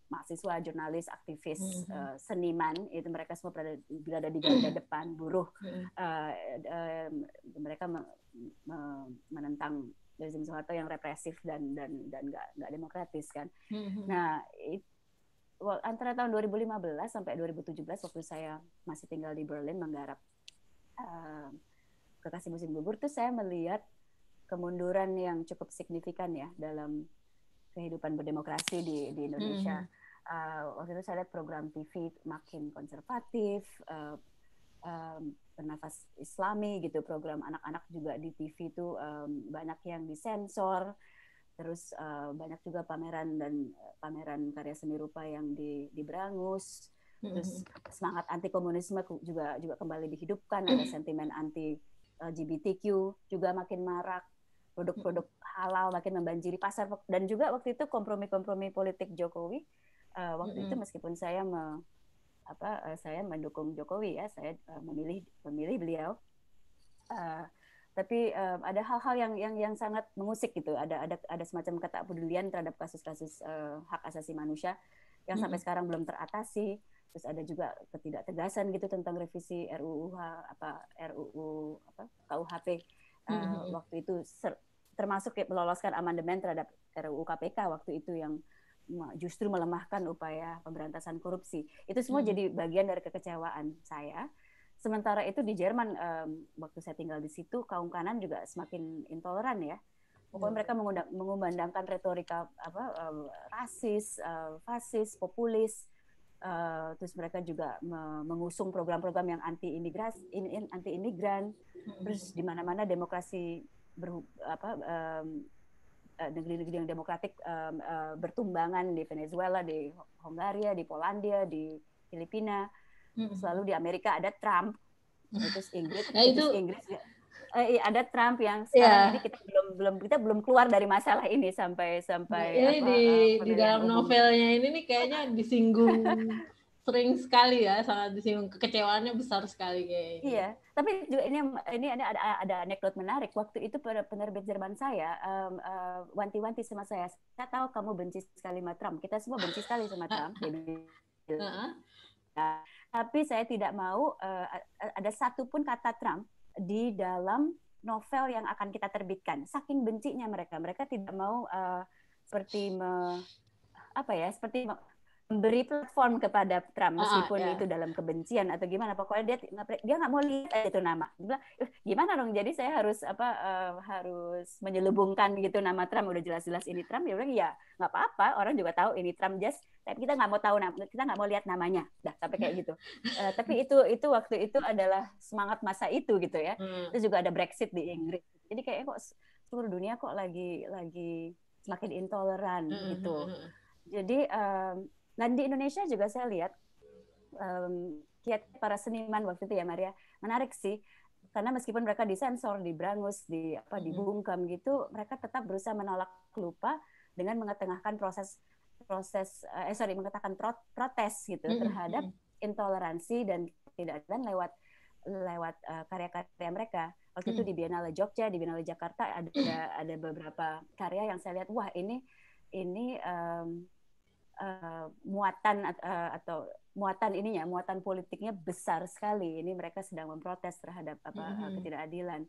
mahasiswa, jurnalis, aktivis, mm -hmm. uh, seniman itu mereka semua berada, berada di garda depan buruh. Mm -hmm. uh, uh, mereka me, me, menentang rezim Soeharto yang represif dan dan dan nggak nggak demokratis kan. Mm-hmm. Nah it, well, antara tahun 2015 sampai 2017 waktu saya masih tinggal di Berlin menggarap uh, kekasih musim gugur tuh saya melihat kemunduran yang cukup signifikan ya dalam kehidupan berdemokrasi di di Indonesia. Mm-hmm. Uh, waktu itu saya lihat program TV makin konservatif. Uh, um, nafas islami gitu program anak-anak juga di TV itu um, banyak yang disensor terus uh, banyak juga pameran dan eh, pameran karya seni rupa yang di diberangus terus semangat anti komunisme juga juga kembali dihidupkan ada sentimen anti LGBTQ eh, juga makin marak produk-produk halal makin membanjiri pasar dan juga waktu itu kompromi-kompromi politik Jokowi uh, waktu mm -hmm. itu meskipun saya me apa uh, saya mendukung Jokowi ya saya uh, memilih memilih beliau uh, tapi uh, ada hal-hal yang yang yang sangat mengusik gitu ada ada ada semacam ketakpedulian terhadap kasus-kasus uh, hak asasi manusia yang sampai -hmm. sekarang belum teratasi terus ada juga ketidaktegasan gitu tentang revisi RUU apa RUU apa KUHP uh, -hmm. waktu itu termasuk ya, meloloskan amandemen terhadap RUU KPK waktu itu yang justru melemahkan upaya pemberantasan korupsi. Itu semua hmm. jadi bagian dari kekecewaan saya. Sementara itu di Jerman um, waktu saya tinggal di situ kaum kanan juga semakin intoleran ya. Pokoknya hmm. mereka mengumandangkan retorika apa um, rasis, uh, fasis, populis. Uh, terus mereka juga me mengusung program-program yang anti imigrasi, anti imigran. Hmm. Terus di mana-mana demokrasi apa um, Eh, negeri-negeri yang demokratik um, uh, bertumbangan di Venezuela, di Hongaria, di Polandia, di Filipina, hmm. selalu di Amerika ada Trump, terus Inggris, nah, itu Inggris ya. eh, iya, ada Trump yang ya. sekarang yeah. ini kita belum belum kita belum keluar dari masalah ini sampai sampai ini apa, di apa, eh, di dalam novelnya ini nih kayaknya disinggung sering sekali ya sangat disinggung kekecewaannya besar sekali kayak. Iya, tapi juga ini ini ada ada, ada anekdot menarik. Waktu itu penerbit Jerman saya um, uh, wanti-wanti sama saya, saya tahu kamu benci sekali sama Trump. Kita semua benci sekali sama Trump. Jadi, nah, tapi saya tidak mau uh, ada pun kata Trump di dalam novel yang akan kita terbitkan. Saking bencinya mereka, mereka tidak mau uh, seperti me, apa ya seperti beri platform kepada Trump ah, ah, meskipun uh, ya. yeah. itu dalam kebencian atau gimana pokoknya dia dia nggak mau lihat itu nama dia eh, gimana dong jadi saya harus apa uh, harus menyelubungkan gitu nama Trump udah jelas-jelas ini Trump dia bilang ya nggak apa-apa orang juga tahu ini Trump just tapi kita nggak mau tahu kita nggak mau lihat namanya dah sampai kayak gitu uh, tapi itu itu waktu itu adalah semangat masa itu gitu ya hmm. itu juga ada Brexit di Inggris jadi kayaknya kok seluruh dunia kok lagi lagi semakin intoleran hmm, hmm, gitu hmm, jadi um, dan nah, di Indonesia juga saya lihat um, kiat para seniman waktu itu ya Maria menarik sih karena meskipun mereka disensor, diberangus, di apa hmm. dibungkam gitu, mereka tetap berusaha menolak lupa dengan mengetengahkan proses proses eh, eh sorry mengatakan pro, protes gitu hmm, hmm, terhadap intoleransi dan tidak dan lewat lewat karya eh, karya-karya mereka waktu itu di Biennale Jogja di Biennale Jakarta ada ada beberapa karya yang saya lihat wah ini ini um, Eh, muatan uh, atau muatan ininya muatan politiknya besar sekali ini mereka sedang memprotes terhadap apa mm -hmm. ketidakadilan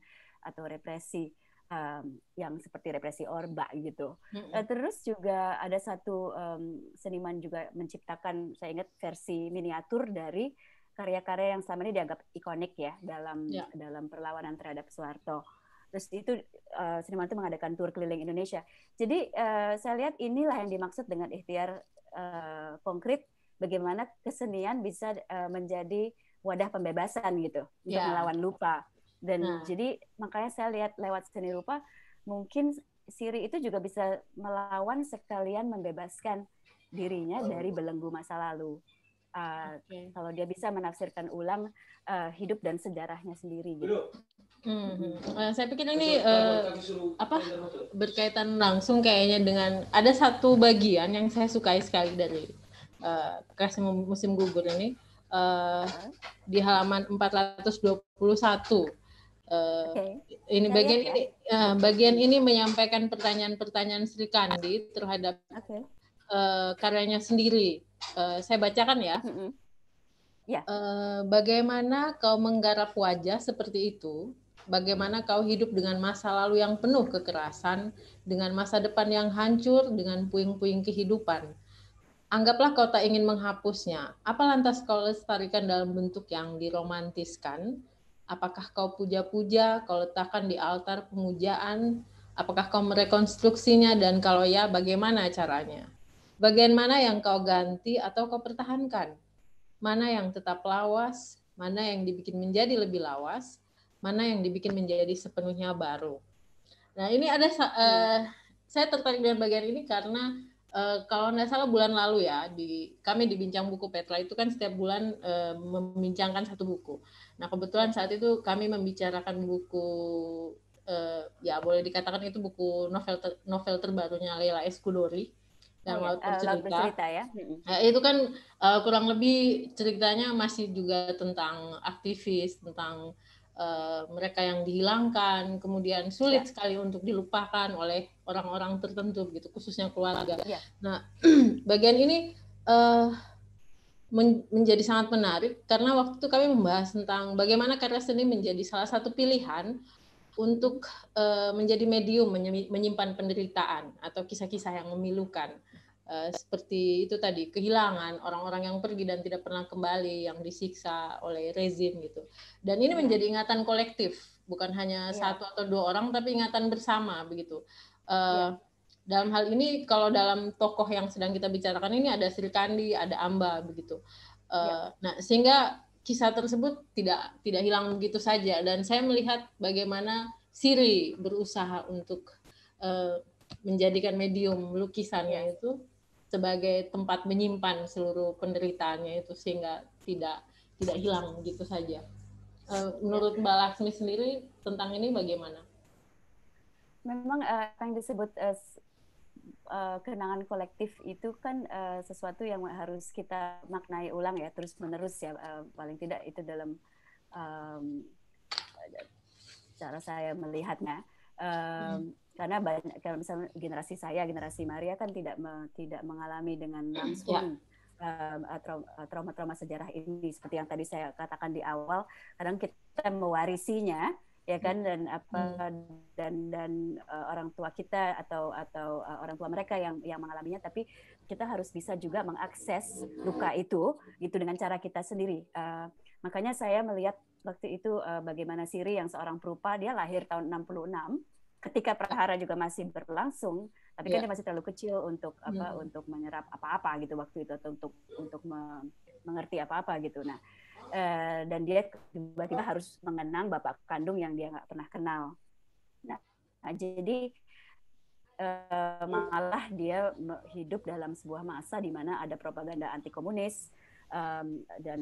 atau represi um, yang seperti represi orba gitu mm -hmm. uh, terus juga ada satu um, seniman juga menciptakan saya ingat versi miniatur dari karya-karya yang selama ini dianggap ikonik ya dalam yeah. dalam perlawanan terhadap Soeharto terus itu uh, seniman itu mengadakan tur keliling Indonesia. Jadi uh, saya lihat inilah yang dimaksud dengan ikhtiar Eh, konkret bagaimana kesenian bisa uh, menjadi wadah pembebasan gitu yeah. untuk ya. melawan lupa dan hmm. jadi makanya saya lihat lewat seni rupa mungkin Siri itu juga bisa melawan sekalian membebaskan dirinya oh. dari belenggu masa lalu uh, eh, okay. kalau dia bisa menafsirkan ulang uh, hidup dan sejarahnya sendiri gitu. Hmm. Saya pikir ini uh, apa berkaitan langsung kayaknya dengan ada satu bagian yang saya sukai sekali dari uh, kelas musim gugur ini uh, di halaman 421. Uh, okay. Ini bagian ya. ini uh, bagian ini menyampaikan pertanyaan-pertanyaan Sri Kandi terhadap okay. uh, karyanya sendiri. Uh, saya bacakan ya. Mm -hmm. Ya. Uh, bagaimana kau menggarap wajah seperti itu Bagaimana kau hidup dengan masa lalu yang penuh kekerasan, dengan masa depan yang hancur, dengan puing-puing kehidupan. Anggaplah kau tak ingin menghapusnya. Apa lantas kau lestarikan dalam bentuk yang diromantiskan? Apakah kau puja-puja, kau letakkan di altar pemujaan? Apakah kau merekonstruksinya dan kalau ya, bagaimana caranya? Bagian mana yang kau ganti atau kau pertahankan? Mana yang tetap lawas, mana yang dibikin menjadi lebih lawas, mana yang dibikin menjadi sepenuhnya baru. Nah ini ada uh, saya tertarik dengan bagian ini karena uh, kalau nggak salah bulan lalu ya di kami di bincang buku Petra itu kan setiap bulan uh, membincangkan satu buku. Nah kebetulan saat itu kami membicarakan buku uh, ya boleh dikatakan itu buku novel ter, novel terbarunya Leila Escudori dan oh, laut bercerita. Laut bercerita ya. Nah, itu kan uh, kurang lebih ceritanya masih juga tentang aktivis, tentang Eh, mereka yang dihilangkan, kemudian sulit ya. sekali untuk dilupakan oleh orang-orang tertentu gitu khususnya keluarga. Ya. Nah, bagian ini uh, men menjadi sangat menarik karena waktu itu kami membahas tentang bagaimana karya seni menjadi salah satu pilihan untuk uh, menjadi medium menyimpan penderitaan atau kisah-kisah yang memilukan. Eh, seperti itu tadi kehilangan orang-orang yang pergi dan tidak pernah kembali yang disiksa oleh rezim gitu dan ini iya. menjadi ingatan kolektif bukan hanya yeah. satu atau dua orang tapi ingatan bersama begitu uh, eh, yeah. dalam hal ini kalau dalam tokoh yang sedang kita bicarakan ini ada Sri Kandi ada Amba begitu uh, eh, yeah. nah sehingga kisah tersebut tidak tidak hilang begitu saja dan saya melihat bagaimana Siri berusaha untuk uh, menjadikan medium lukisannya yeah. itu sebagai tempat menyimpan seluruh penderitaannya itu sehingga tidak tidak hilang gitu saja. Eh, menurut Mbak Laksmi sendiri tentang ini bagaimana? Memang uh, yang disebut uh, kenangan kolektif itu kan sesuatu yang harus kita maknai ulang ya terus menerus ya paling tidak itu dalam um, cara saya melihatnya um, hmm karena banyak kalau misalnya generasi saya generasi Maria kan tidak me, tidak mengalami dengan hmm, langsung ya. trauma-trauma sejarah ini seperti yang tadi saya katakan di awal kadang kita mewarisinya ya kan hmm. dan apa hmm. dan dan uh, orang tua kita atau atau uh, orang tua mereka yang yang mengalaminya tapi kita harus bisa juga mengakses luka itu gitu dengan cara kita sendiri uh, makanya saya melihat waktu itu uh, bagaimana Siri yang seorang perupa dia lahir tahun 66 ketika iya. prahara juga masih berlangsung tapi yeah. kan iya. dia masih terlalu kecil untuk apa untuk menyerap apa-apa gitu waktu itu atau untuk untuk me mengerti apa-apa gitu nah uh, dan dia tiba-tiba harus mengenang bapak kandung yang dia nggak pernah kenal nah, nah jadi eh, malah dia hidup dalam sebuah masa di mana ada propaganda anti komunis um, dan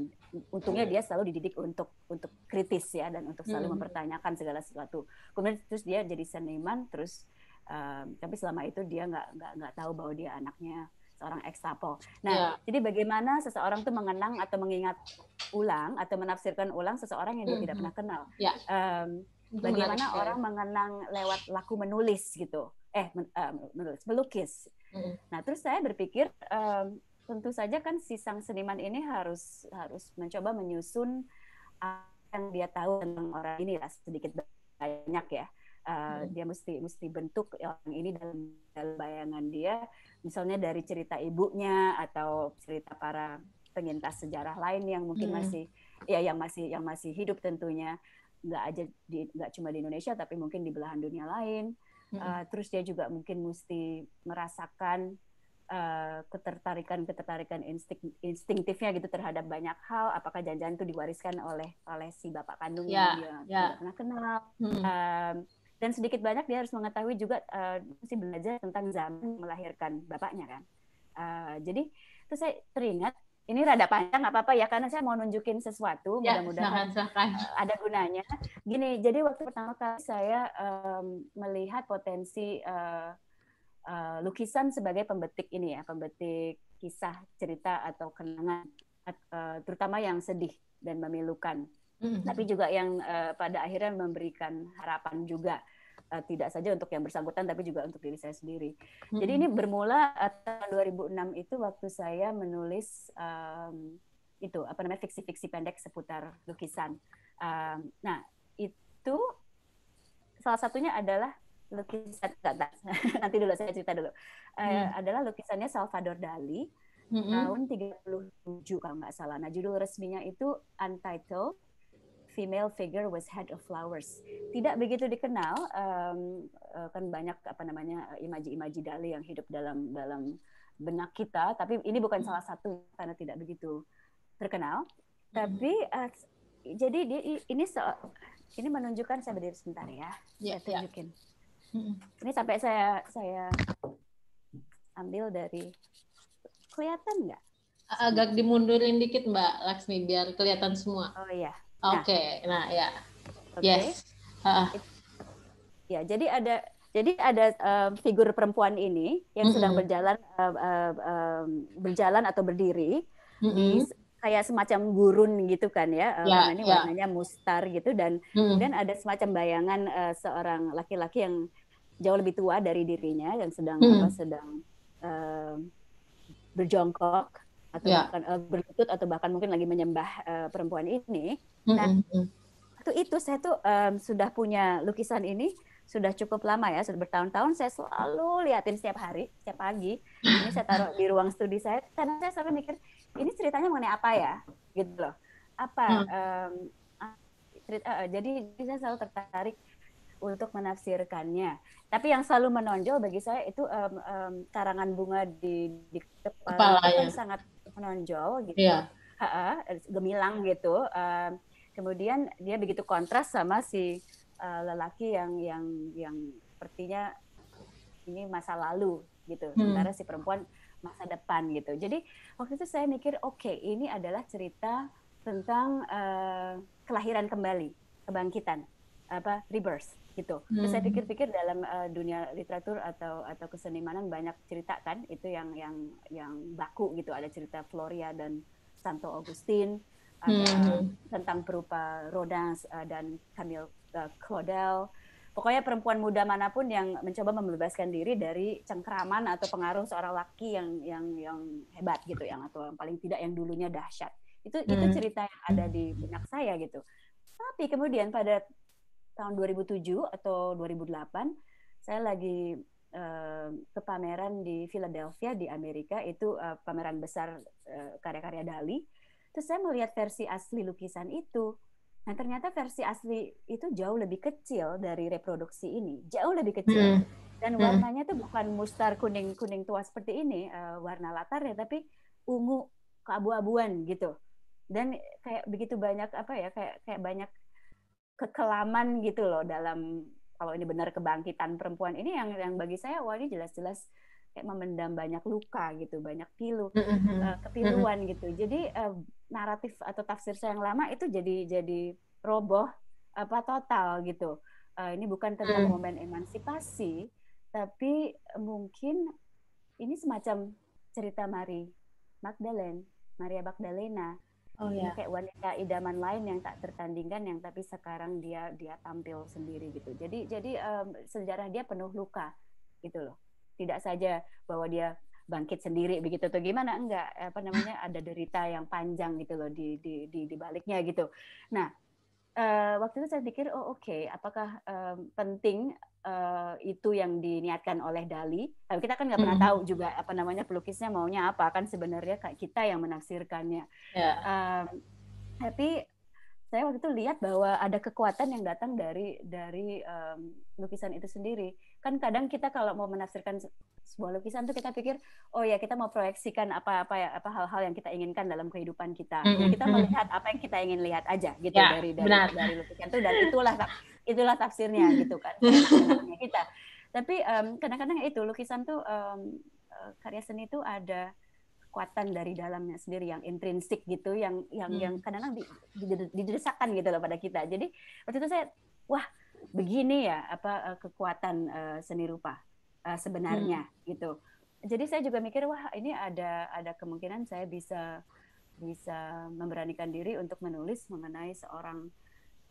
untungnya dia selalu dididik untuk untuk kritis ya dan untuk selalu hmm. mempertanyakan segala sesuatu kemudian terus dia jadi seniman terus um, tapi selama itu dia nggak nggak nggak tahu bahwa dia anaknya seorang ekstapel. Nah, yeah. jadi bagaimana seseorang tuh mengenang atau mengingat ulang atau menafsirkan ulang seseorang yang dia mm -hmm. tidak pernah kenal? Yeah. Ya. Um, bagaimana Menarik, orang ya. mengenang lewat laku menulis gitu? Eh, men, uh, menulis, melukis. Mm -hmm. Nah, terus saya berpikir um, tentu saja kan si sang seniman ini harus harus mencoba menyusun apa yang dia tahu tentang orang ini lah sedikit banyak ya. Uh, hmm. dia mesti mesti bentuk orang ini dalam, dalam bayangan dia misalnya dari cerita ibunya atau cerita para penyintas sejarah lain yang mungkin hmm. masih ya yang masih yang masih hidup tentunya nggak aja nggak cuma di Indonesia tapi mungkin di belahan dunia lain uh, terus dia juga mungkin mesti merasakan uh, ketertarikan ketertarikan insting, instingtifnya gitu terhadap banyak hal apakah janjian itu diwariskan oleh oleh si bapak kandung yeah, yang dia yeah. tidak pernah kenal hmm. um, dan sedikit banyak dia harus mengetahui juga uh, eh, si belajar tentang zaman melahirkan bapaknya kan uh, jadi itu saya teringat ini rada panjang apa-apa ya karena saya mau nunjukin sesuatu ya, mudah-mudahan ada gunanya gini jadi waktu pertama kali saya um, melihat potensi uh, uh, lukisan sebagai pembetik ini ya, pembetik kisah, cerita atau kenangan, uh, terutama yang sedih dan memilukan. Mm-hmm. Tapi juga yang uh, pada akhirnya memberikan harapan juga, uh, tidak saja untuk yang bersangkutan, tapi juga untuk diri saya sendiri. Mm-hmm. Jadi ini bermula tahun 2006 itu waktu saya menulis um, itu apa namanya fiksi-fiksi pendek seputar lukisan. Um, nah itu salah satunya adalah lukisan nanti dulu saya cerita dulu eh, hmm. adalah lukisannya Salvador Dali hmm. tahun 37 kalau nggak salah nah judul resminya itu Untitled Female Figure with Head of Flowers tidak begitu dikenal um, kan banyak apa namanya imaji-imaji Dali yang hidup dalam dalam benak kita tapi ini bukan salah satu karena tidak begitu terkenal hmm. tapi uh, jadi dia ini so, ini menunjukkan saya berdiri sebentar ya. Yeah, saya ya. tunjukin. Yeah. Ini sampai saya saya ambil dari kelihatan nggak? Agak dimundurin dikit Mbak Laksmi biar kelihatan semua. Oh iya. Nah. Oke, okay. nah, nah ya. Okay. Yes. Uh. Ya, jadi ada jadi ada uh, figur perempuan ini yang mm -hmm. sedang berjalan uh, uh, uh, berjalan atau berdiri mm -hmm. di kayak semacam gurun gitu kan ya. Ehm, yeah, ini ya. warnanya mustar gitu dan mm -hmm. kemudian ada semacam bayangan uh, seorang laki-laki yang jauh lebih tua dari dirinya yang sedang hmm. apa sedang uh, berjongkok atau yeah. bahkan uh, berlutut atau bahkan mungkin lagi menyembah uh, perempuan ini. Hmm. Nah, hmm, hmm. waktu itu saya tuh um, sudah punya lukisan ini sudah cukup lama ya, sudah bertahun-tahun saya selalu liatin setiap hari, setiap pagi. Ini saya taruh di ruang studi saya karena saya selalu mikir ini ceritanya mengenai apa ya, gitu loh. Apa hmm. um, cerita? Uh, jadi saya selalu tertarik untuk menafsirkannya. Tapi yang selalu menonjol bagi saya itu um, um, karangan bunga di, di kepala, kepala itu kan ya. sangat menonjol gitu, ya. ha -ha, gemilang gitu. Um, kemudian dia begitu kontras sama si uh, lelaki yang yang yang sepertinya ini masa lalu gitu, hmm. sementara si perempuan masa depan gitu. Jadi waktu itu saya mikir, oke okay, ini adalah cerita tentang uh, kelahiran kembali, kebangkitan, apa reverse gitu. Hmm. Terus saya hmm. pikir-pikir dalam uh, dunia literatur atau atau kesenimanan banyak cerita kan itu yang yang yang baku gitu. Ada cerita Floria dan Santo Agustin, ada hmm. tentang berupa Rodas uh, eh, dan Camille uh, Claudel. Pokoknya perempuan muda manapun yang mencoba membebaskan diri dari cengkeraman atau pengaruh seorang laki yang yang yang hebat gitu yang atau yang paling tidak yang dulunya dahsyat. Itu hmm. itu cerita yang ada di benak saya gitu. Tapi kemudian pada tahun 2007 atau 2008 saya lagi uh, eh, ke pameran di Philadelphia di Amerika itu uh, pameran besar karya eh, karya-karya Dali. Terus saya melihat versi asli lukisan itu. Nah, ternyata versi asli itu jauh lebih kecil dari reproduksi ini, jauh lebih kecil. Hmm. Dan hmm. warnanya itu bukan mustar kuning-kuning tua seperti ini, uh, warna latar ya, tapi ungu keabu-abuan gitu dan kayak begitu banyak apa ya kayak kayak banyak kekelaman gitu loh dalam kalau ini benar kebangkitan perempuan ini yang yang bagi saya wah ini jelas-jelas kayak memendam banyak luka gitu, banyak pilu, mm-hmm. kepiluan mm-hmm. gitu. Jadi uh, naratif atau tafsir saya yang lama itu jadi jadi roboh apa total gitu. Uh, ini bukan tentang mm. momen emansipasi, tapi mungkin ini semacam cerita Mari Magdalene, Maria Magdalena Oh ya. Kayak wanita idaman lain yang tak tertandingkan yang tapi sekarang dia dia tampil sendiri gitu. Jadi jadi um, sejarah dia penuh luka gitu loh. Tidak saja bahwa dia bangkit sendiri begitu tuh gimana enggak apa namanya ada derita yang panjang gitu loh di di di, di baliknya gitu. Nah, uh, waktu itu saya pikir oh oke okay, apakah um, penting uh, itu yang diniatkan oleh Dali tapi kita kan nggak pernah mm. tahu juga apa namanya pelukisnya maunya apa kan sebenarnya kita yang menafsirkannya yeah. uh, mmm, tapi saya waktu itu lihat bahwa ada kekuatan yang datang dari dari um, lukisan itu sendiri kan kadang kita kalau mau menafsirkan sebuah lukisan tuh kita pikir oh ya kita mau proyeksikan apa-apa ya apa hal-hal yang kita inginkan dalam kehidupan kita. Mm-hmm. Kita melihat apa yang kita ingin lihat aja gitu ya, dari dari benar. dari lukisan tuh dan itulah itulah tafsirnya gitu kan kita. Tapi um, kadang-kadang itu lukisan tuh um, karya seni itu ada kekuatan dari dalamnya sendiri yang intrinsik gitu yang yang hmm. yang mm. kadang-kadang didesakkan gitu loh pada kita. Jadi waktu itu saya wah begini ya apa eh, kekuatan uh, seni rupa Eh, sebenarnya hmm. gitu. Jadi saya juga mikir wah ini ada ada kemungkinan saya bisa bisa memberanikan diri untuk menulis mengenai seorang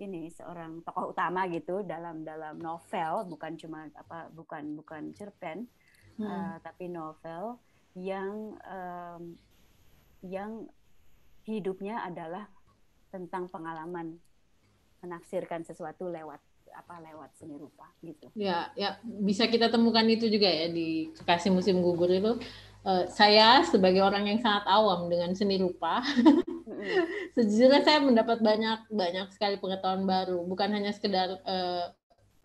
ini seorang tokoh utama gitu dalam dalam novel bukan cuma apa bukan bukan cerpen hmm. uh, tapi novel yang um, yang hidupnya adalah tentang pengalaman menafsirkan sesuatu lewat apa lewat seni rupa gitu. Ya, ya bisa kita temukan itu juga ya di kasih musim gugur itu. Eh, saya sebagai orang yang sangat awam dengan seni rupa, sejujurnya saya mendapat banyak banyak sekali pengetahuan baru. Bukan hanya sekedar uh,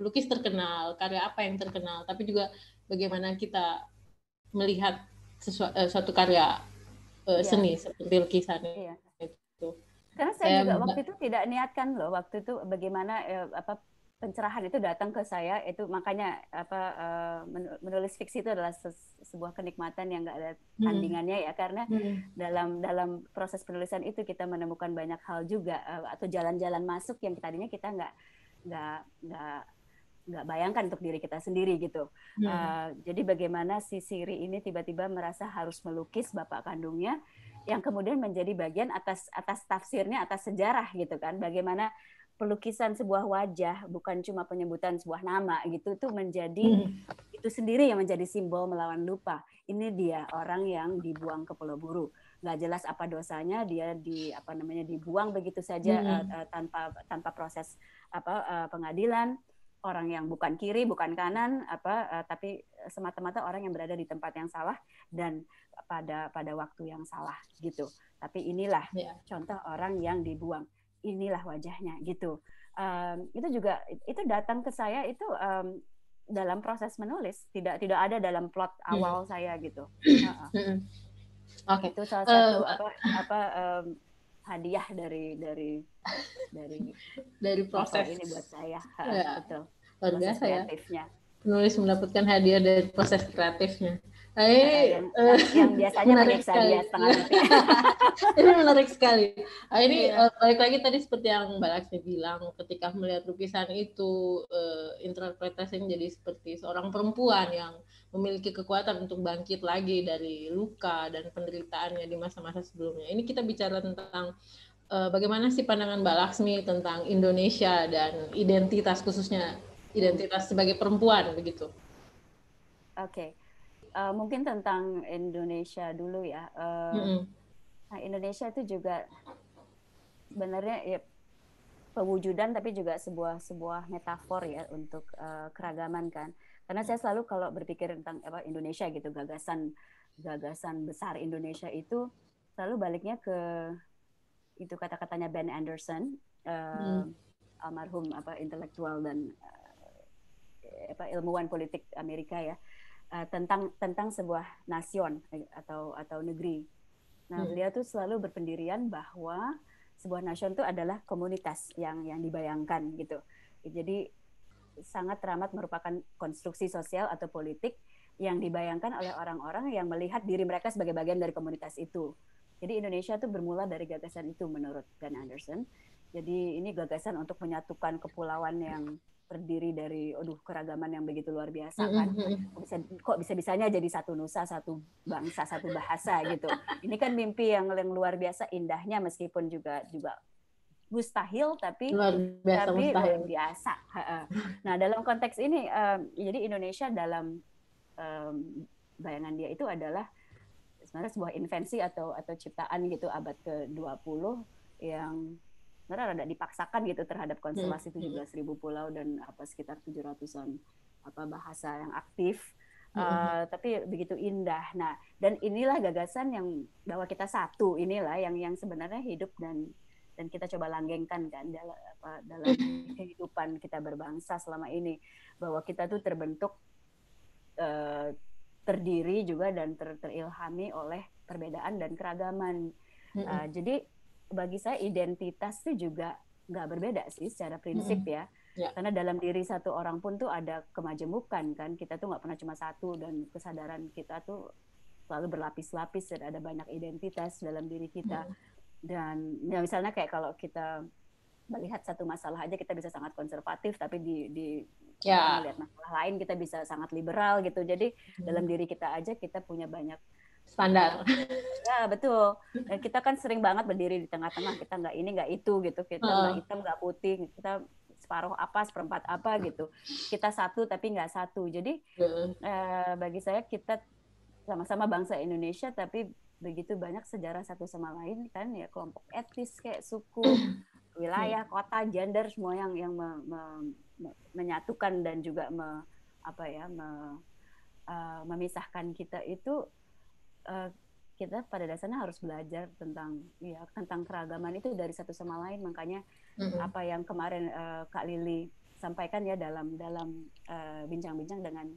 lukis terkenal, karya apa yang terkenal, tapi juga bagaimana kita melihat sesuatu, uh, eh, suatu karya uh, yeah. seni seperti lukisan yeah. itu. Karena saya, juga waktu itu tidak niatkan loh waktu itu bagaimana apa pencerahan itu datang ke saya itu makanya apa eh, menulis fiksi itu adalah sebuah kenikmatan yang nggak ada hmm. tandingannya ya karena hmm. dalam dalam proses penulisan itu kita menemukan banyak hal juga eh, atau jalan-jalan masuk yang tadinya kita nggak nggak nggak nggak bayangkan untuk diri kita sendiri gitu. Hmm. Uh, jadi bagaimana si Siri ini tiba-tiba merasa harus melukis bapak kandungnya yang kemudian menjadi bagian atas atas tafsirnya atas sejarah gitu kan. Bagaimana pelukisan sebuah wajah bukan cuma penyebutan sebuah nama gitu itu menjadi hmm. itu sendiri yang menjadi simbol melawan lupa ini dia orang yang dibuang ke Pulau Buru nggak jelas apa dosanya dia di apa namanya dibuang begitu saja hmm. uh, tanpa tanpa proses apa uh, pengadilan orang yang bukan kiri bukan kanan apa uh, tapi semata-mata orang yang berada di tempat yang salah dan pada pada waktu yang salah gitu tapi inilah yeah. contoh orang yang dibuang inilah wajahnya gitu. Um, itu juga itu datang ke saya itu um, dalam proses menulis, tidak tidak ada dalam plot awal hmm. saya gitu. Uh -uh. Okay. Itu salah satu uh, apa, apa um, hadiah dari dari dari dari proses ini buat saya. Ya. Betul. Luar biasa ya. Penulis mendapatkan hadiah dari proses kreatifnya. Nah, yang, uh, yang biasanya menarik sekali. ini menarik sekali. Nah, ini yeah. Iya. uh, balik lagi tadi seperti yang Mbak Laksmi bilang, ketika melihat lukisan itu, uh, eh, interpretasinya jadi seperti seorang perempuan yang memiliki kekuatan untuk bangkit lagi dari luka dan penderitaannya di masa-masa sebelumnya. Ini kita bicara tentang eh, bagaimana sih pandangan Mbak Laksmi tentang Indonesia dan identitas khususnya identitas sebagai perempuan begitu. Oke. Eh, mungkin tentang Indonesia dulu ya. Uh, mm -hmm. Nah, Indonesia itu juga sebenarnya ya, pewujudan tapi juga sebuah sebuah metafor ya untuk uh, keragaman kan. Karena saya selalu kalau berpikir tentang apa Indonesia gitu gagasan gagasan besar Indonesia itu selalu baliknya ke itu kata-katanya Ben Anderson uh, mm. almarhum apa intelektual dan uh, apa ilmuwan politik Amerika ya. Eh, tentang tentang sebuah nasion eh, atau atau negeri. Nah, hmm. beliau tuh selalu berpendirian bahwa sebuah nasion itu adalah komunitas yang yang dibayangkan gitu. Jadi sangat teramat merupakan konstruksi sosial atau politik yang dibayangkan oleh orang-orang yang melihat diri mereka sebagai bagian dari komunitas itu. Jadi Indonesia tuh bermula dari gagasan itu menurut Dan Anderson. Jadi ini gagasan untuk menyatukan kepulauan yang terdiri dari aduh keragaman yang begitu luar biasa kan kok bisa kok bisa bisanya jadi satu nusa satu bangsa satu bahasa gitu ini kan mimpi yang yang luar biasa indahnya meskipun juga juga mustahil tapi luar biasa, tapi mustahil. luar biasa nah dalam konteks ini eh, jadi Indonesia dalam bayangan dia itu adalah sebenarnya sebuah invensi atau atau ciptaan gitu abad ke 20 yang sebenarnya rada dipaksakan gitu terhadap konservasi hmm, hmm. belas ribu pulau dan apa sekitar tujuh ratusan apa bahasa yang aktif. Hmm, eh, tapi begitu indah. Nah, dan inilah gagasan yang bahwa kita satu inilah yang yang sebenarnya hidup dan dan kita coba langgengkan kan dalam apa, dalam kehidupan kita berbangsa selama ini bahwa kita tuh terbentuk uh, terdiri juga dan ter, terilhami oleh perbedaan dan keragaman. Mm -hmm. Eh, jadi bagi saya identitas itu juga nggak berbeda sih secara prinsip mm -hmm. ya. Yeah. Karena dalam diri satu orang pun tuh ada kemajemukan kan. Kita tuh nggak pernah cuma satu dan kesadaran kita tuh selalu berlapis-lapis dan ada banyak identitas dalam diri kita. Mm. Dan ya misalnya kayak kalau kita melihat satu masalah aja kita bisa sangat konservatif tapi di di yeah. melihat masalah lain kita bisa sangat liberal gitu. Jadi mm. dalam diri kita aja kita punya banyak standar. Ya betul. Dan kita kan sering banget berdiri di tengah-tengah kita nggak ini nggak itu gitu kita nggak hitam nggak putih kita separuh apa seperempat apa gitu kita satu tapi nggak satu jadi uh. eh, bagi saya kita sama-sama bangsa Indonesia tapi begitu banyak sejarah satu sama lain kan ya kelompok etnis kayak suku wilayah kota gender semua yang yang me, me, me, menyatukan dan juga me, apa ya me, uh, memisahkan kita itu Eh, kita pada dasarnya harus belajar tentang ya tentang keragaman itu dari satu sama lain makanya mm-hmm. apa yang kemarin uh, Kak Lili sampaikan ya dalam dalam eh, bincang-bincang dengan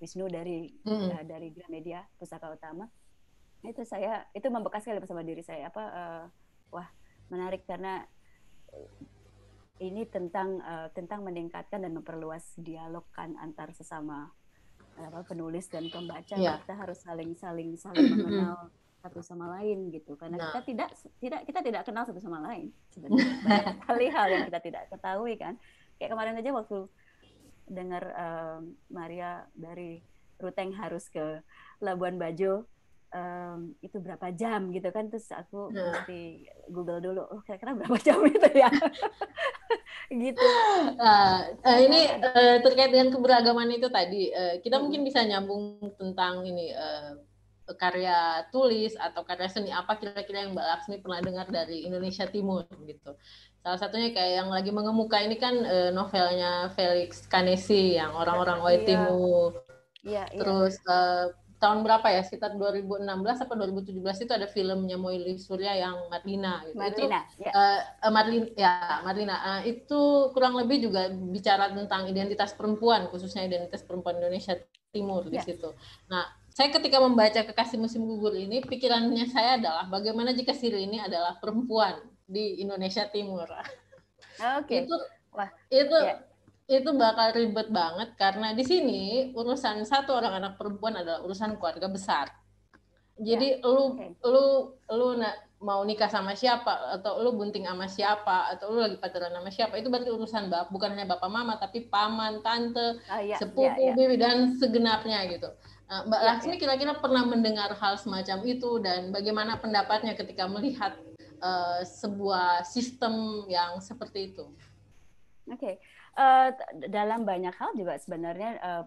Wisnu dari mm-hmm. uh, dari Gramedia Pusaka Utama itu saya itu membekas sekali sama diri saya apa uh, wah menarik karena ini tentang uh, tentang meningkatkan dan memperluas dialog kan antar sesama apa penulis dan pembaca yeah. kita harus saling saling saling mengenal satu sama lain gitu karena nah. kita tidak tidak kita tidak kenal satu sama lain sebenarnya hal hal yang kita tidak ketahui kan kayak kemarin aja waktu dengar um, Maria dari Ruteng harus ke Labuan Bajo um, itu berapa jam gitu kan terus aku mesti hmm. mesti Google dulu oh kira-kira berapa jam itu ya gitu uh, uh, ini uh, terkait dengan keberagaman itu tadi uh, kita hmm. mungkin bisa nyambung tentang ini uh, karya tulis atau karya seni apa kira-kira yang Mbak Laksmi pernah dengar dari Indonesia Timur gitu. Salah satunya kayak yang lagi mengemuka ini kan novelnya Felix Kanesi yang orang-orang Oi iya. Timur. Iya, iya. Terus tahun berapa ya sekitar 2016 atau 2017 itu ada filmnya Moili Surya yang Marlina gitu. Marlina. Itu, ya. Uh, eh, eh, Marlina ya Marlina uh, eh, itu kurang lebih juga bicara tentang identitas perempuan khususnya identitas perempuan Indonesia Timur ya. di situ. Nah saya ketika membaca Kekasih Musim Gugur ini pikirannya saya adalah bagaimana jika Siri ini adalah perempuan di Indonesia Timur. Oke. Okay. itu Wah, itu ya itu bakal ribet banget karena di sini urusan satu orang anak perempuan adalah urusan keluarga besar. Jadi ya. lu okay. lu lu na- mau nikah sama siapa atau lu bunting sama siapa atau lu lagi pacaran sama siapa itu berarti urusan bapak bukan hanya bapak mama tapi paman tante oh, ya, sepupu ya, ya. bibi dan segenapnya gitu nah, mbak ya, Laksmi ya. kira-kira pernah mendengar hal semacam itu dan bagaimana pendapatnya ketika melihat uh, sebuah sistem yang seperti itu oke okay. Eh, dalam banyak hal juga sebenarnya uh,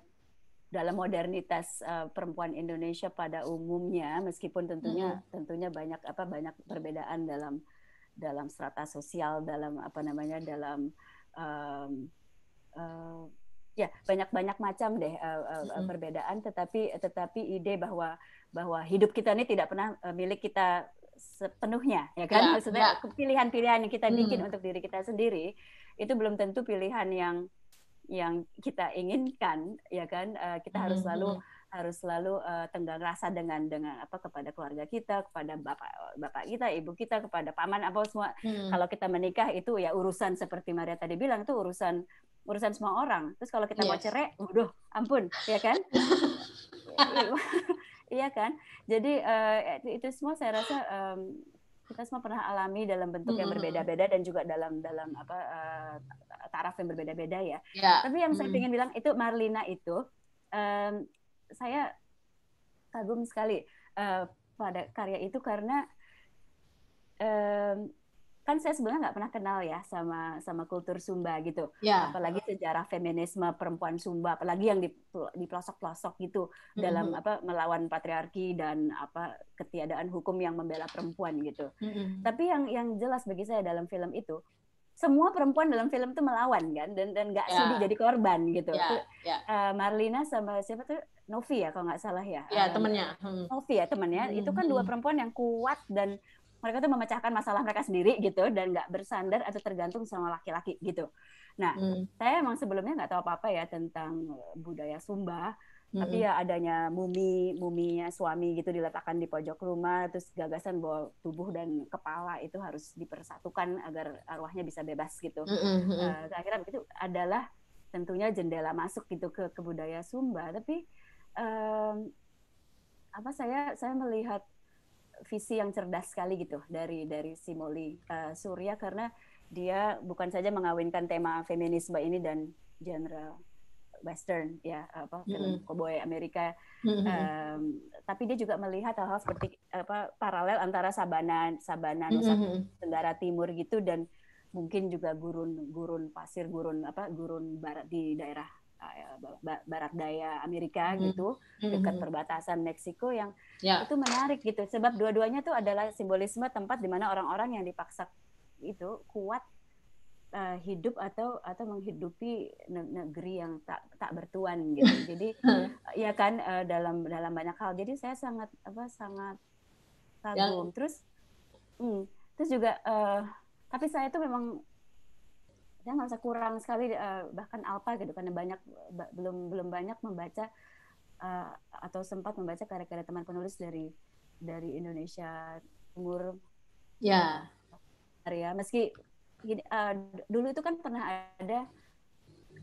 dalam modernitas uh, perempuan Indonesia pada umumnya meskipun tentunya mm. tentunya banyak apa banyak perbedaan dalam dalam strata sosial dalam apa namanya dalam um, uh, ya banyak banyak macam deh uh, uh, mm. perbedaan tetapi tetapi ide bahwa bahwa hidup kita ini tidak pernah milik kita sepenuhnya ya kan ya, maksudnya ya. pilihan-pilihan yang kita mm. bikin hmm. untuk diri kita sendiri itu belum tentu pilihan yang yang kita inginkan ya kan uh, kita harus hmm, selalu hmm. harus selalu uh, tenggang rasa dengan dengan apa kepada keluarga kita kepada bapak bapak kita ibu kita kepada paman apa semua hmm. kalau kita menikah itu ya urusan seperti Maria tadi bilang itu urusan urusan semua orang terus kalau kita yes. mau cerai waduh ampun ya kan iya kan jadi uh, itu semua saya rasa um, kita semua pernah alami dalam bentuk yang berbeda-beda dan juga dalam dalam apa uh, taraf yang berbeda-beda ya. Yeah. Tapi yang saya ingin bilang itu Marlina itu um, saya kagum sekali uh, pada karya itu karena um, kan saya sebenarnya nggak pernah kenal ya sama sama kultur Sumba gitu yeah. apalagi sejarah feminisme perempuan Sumba apalagi yang di di pelosok-pelosok gitu mm-hmm. dalam apa melawan patriarki dan apa ketiadaan hukum yang membela perempuan gitu mm-hmm. tapi yang yang jelas bagi saya dalam film itu semua perempuan dalam film itu melawan kan dan dan nggak yeah. sudi jadi korban gitu yeah. Yeah. Ya. Uh, Marlina sama siapa tuh Novi ya kalau nggak salah ya. Iya, temennya. Hmm. Novi ya temennya. Hmm. Itu kan dua perempuan yang kuat dan mereka tuh memecahkan masalah mereka sendiri gitu dan nggak bersandar atau tergantung sama laki-laki gitu. Nah, hmm. saya emang sebelumnya nggak tahu apa-apa ya tentang eh, budaya Sumba, hmm. tapi ya adanya mumi, muminya suami gitu diletakkan di pojok rumah, terus gagasan bahwa tubuh dan kepala itu harus dipersatukan agar arwahnya bisa bebas gitu. Hmm. Uh, akhirnya begitu adalah tentunya jendela masuk gitu ke budaya Sumba, tapi um, apa saya saya melihat visi yang cerdas sekali gitu dari dari Simoli uh, eh, Surya karena dia bukan saja mengawinkan tema feminisme ini dan genre western ya apa film mm -hmm. cowboy Amerika mm -hmm. um, tapi dia juga melihat hal-hal seperti apa paralel antara sabana sabana Nusa mm -hmm. Tenggara Timur gitu dan mungkin juga gurun gurun pasir gurun apa gurun barat di daerah Eh, barat daya Amerika hmm. gitu hmm. dekat perbatasan Meksiko yang ya. itu menarik gitu sebab dua-duanya tuh adalah simbolisme tempat di mana orang-orang yang dipaksa itu kuat uh, hidup atau atau menghidupi negeri yang tak tak bertuan gitu hmm. jadi hmm. ya kan uh, dalam dalam banyak hal jadi saya sangat apa sangat ya. kagum terus mm, terus juga uh, tapi saya itu memang nggak merasa kurang sekali uh, bahkan alpa gitu karena banyak belum belum banyak membaca uh, atau sempat membaca karya-karya teman penulis dari dari Indonesia Timur. Ya. Arya Karya meski uh, dulu itu kan pernah ada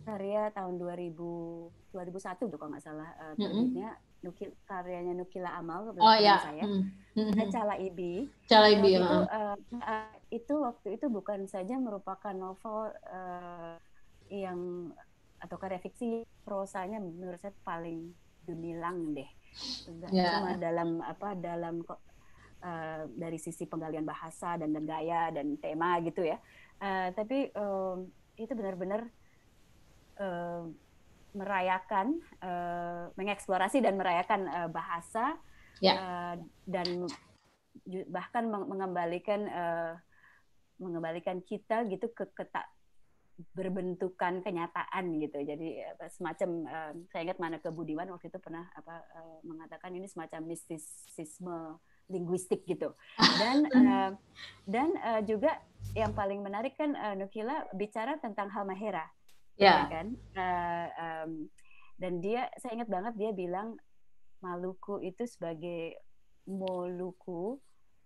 karya tahun 2000 2001 tuh kalau nggak salah uh, terbitnya mm -hmm Nukil, karyanya Nukila Amal oh, ya. saya. Mm-hmm. Cala Ibi. Cala Ibi itu, uh, itu waktu itu bukan saja merupakan novel uh, yang atau karya fiksi prosanya menurut saya paling gemilang deh. Yeah. Cuma dalam apa dalam uh, dari sisi penggalian bahasa dan, gaya dan tema gitu ya. Uh, tapi uh, itu benar-benar uh, merayakan, uh, mengeksplorasi dan merayakan uh, bahasa yeah. Ya. uh, dan bahkan mengembalikan uh, mengembalikan kita gitu ke, ketak berbentukan kenyataan gitu. Jadi semacam uh, saya ingat mana kebudiman waktu itu pernah apa uh, mengatakan ini semacam mistisisme linguistik gitu. Dan uh, dan uh, juga yang paling menarik kan uh, Nukila bicara tentang halmahera yeah. Iya kan uh, um, dan dia saya ingat banget dia bilang Maluku itu sebagai Moluku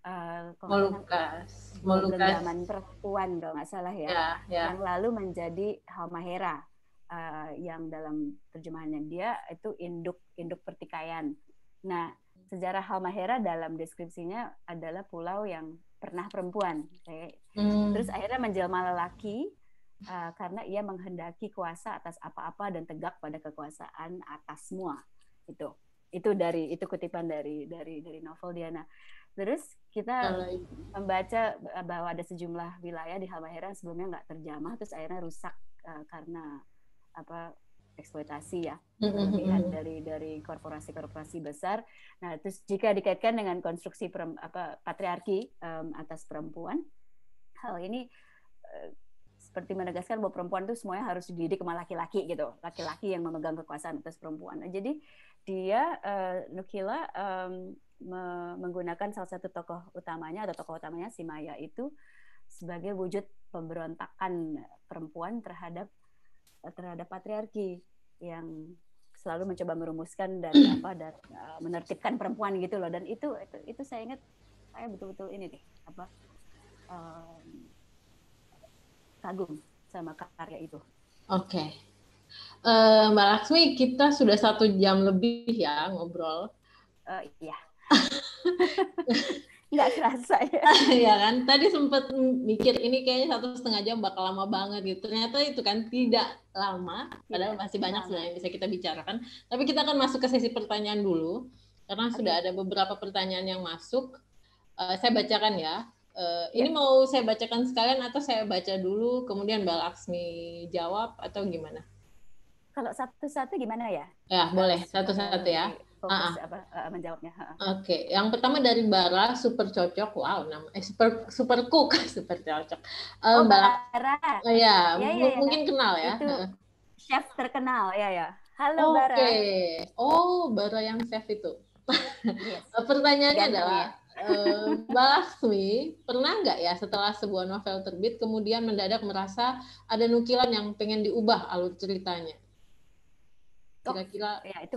uh, Molukas Molukas perempuan kalau nggak salah ya yeah, yeah. yang lalu menjadi Halmahera uh, yang dalam terjemahannya dia itu induk induk pertikaian nah sejarah Halmahera dalam deskripsinya adalah pulau yang pernah perempuan okay? hmm. terus akhirnya menjelma lelaki Eh, karena ia menghendaki kuasa atas apa-apa dan tegak pada kekuasaan atas semua itu itu dari itu kutipan dari dari dari novel Diana terus kita membaca eh, bahwa ada sejumlah wilayah di Halmahera sebelumnya nggak terjamah terus akhirnya rusak uh, karena apa eksploitasi ya gitu, pilihan dari dari korporasi-korporasi besar. Nah, terus jika dikaitkan dengan konstruksi perem, apa patriarki um, atas perempuan, hal ini seperti menegaskan bahwa perempuan itu semuanya harus dididik sama laki-laki gitu, laki-laki yang memegang kekuasaan atas perempuan. Nah, jadi dia uh, Nukila um, me menggunakan salah satu tokoh utamanya atau tokoh utamanya si Maya itu sebagai wujud pemberontakan perempuan terhadap eh, terhadap patriarki yang selalu mencoba merumuskan dan apa dan uh, menertibkan perempuan gitu loh dan itu itu, itu saya ingat saya betul-betul ini deh apa kagum sama karya itu. Oke. Okay. Uh, eh, Mbak Laksmi, kita sudah satu jam lebih ya ngobrol. Uh, iya. Nggak kerasa ya. ya kan, tadi sempat mikir ini kayaknya satu setengah jam bakal lama banget gitu. Ternyata itu kan tidak lama, padahal tidak masih banyak sebenarnya yang bisa kita bicarakan. Tapi kita akan masuk ke sesi pertanyaan dulu, karena okay. sudah ada beberapa pertanyaan yang masuk. Uh, saya bacakan ya. Uh, ya. Ini mau saya bacakan sekalian atau saya baca dulu kemudian Mbak Laksmi jawab atau gimana? Kalau satu-satu gimana ya? Ya boleh satu-satu eh, ya. Fokus ah, ah. apa, uh, menjawabnya. Oke, okay. yang pertama dari Bara super cocok. Wow, nama eh, super super cook super cocok. Uh, oh, Bara. Bara. Uh, oh, iya, ya, ya, ya, mungkin kenal ya. Itu chef terkenal ya ya. Halo okay. Bara. Oke. Oh, Bara yang chef itu. Yes. Pertanyaannya adalah ya Eh, Balasmi pernah nggak ya setelah sebuah novel terbit kemudian mendadak merasa ada nukilan yang pengen diubah alur ceritanya? Kira-kira oh, ya itu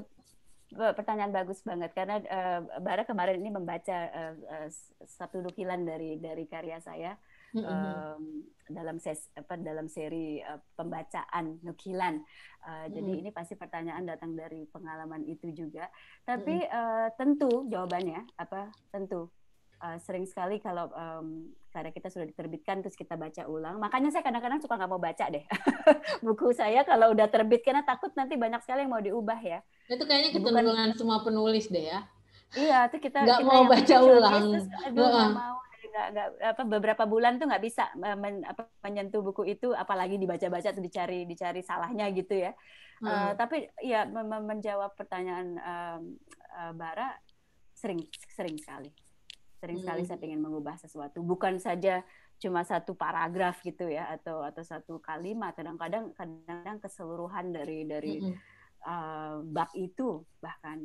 pertanyaan bagus banget karena uh, eh, Bara kemarin ini membaca uh, uh, satu nukilan dari dari karya saya um, dalam ses apa dalam seri uh, pembacaan nukilan. Uh, mm Jadi ini pasti pertanyaan datang dari pengalaman itu juga. Tapi mm uh, tentu jawabannya apa? Tentu uh, sering sekali kalau um, karena kita sudah diterbitkan terus kita baca ulang. Makanya saya kadang-kadang suka nggak mau baca deh buku saya kalau udah terbit karena takut nanti banyak sekali yang mau diubah ya. Itu kayaknya kecenderungan gitu. semua penulis deh ya. Iya, itu kita nggak mau baca ulang. Terus, aduh, uh -uh. mau gak, gak, apa beberapa bulan tuh nggak bisa men, apa, menyentuh buku itu apalagi dibaca-baca tuh dicari dicari salahnya gitu ya eh, hmm. uh, tapi ya menjawab pertanyaan um, uh, Bara sering sering sekali sering hmm. sekali saya ingin mengubah sesuatu bukan saja cuma satu paragraf gitu ya atau atau satu kalimat kadang-kadang kadang-kadang keseluruhan dari dari hmm. uh, bab itu bahkan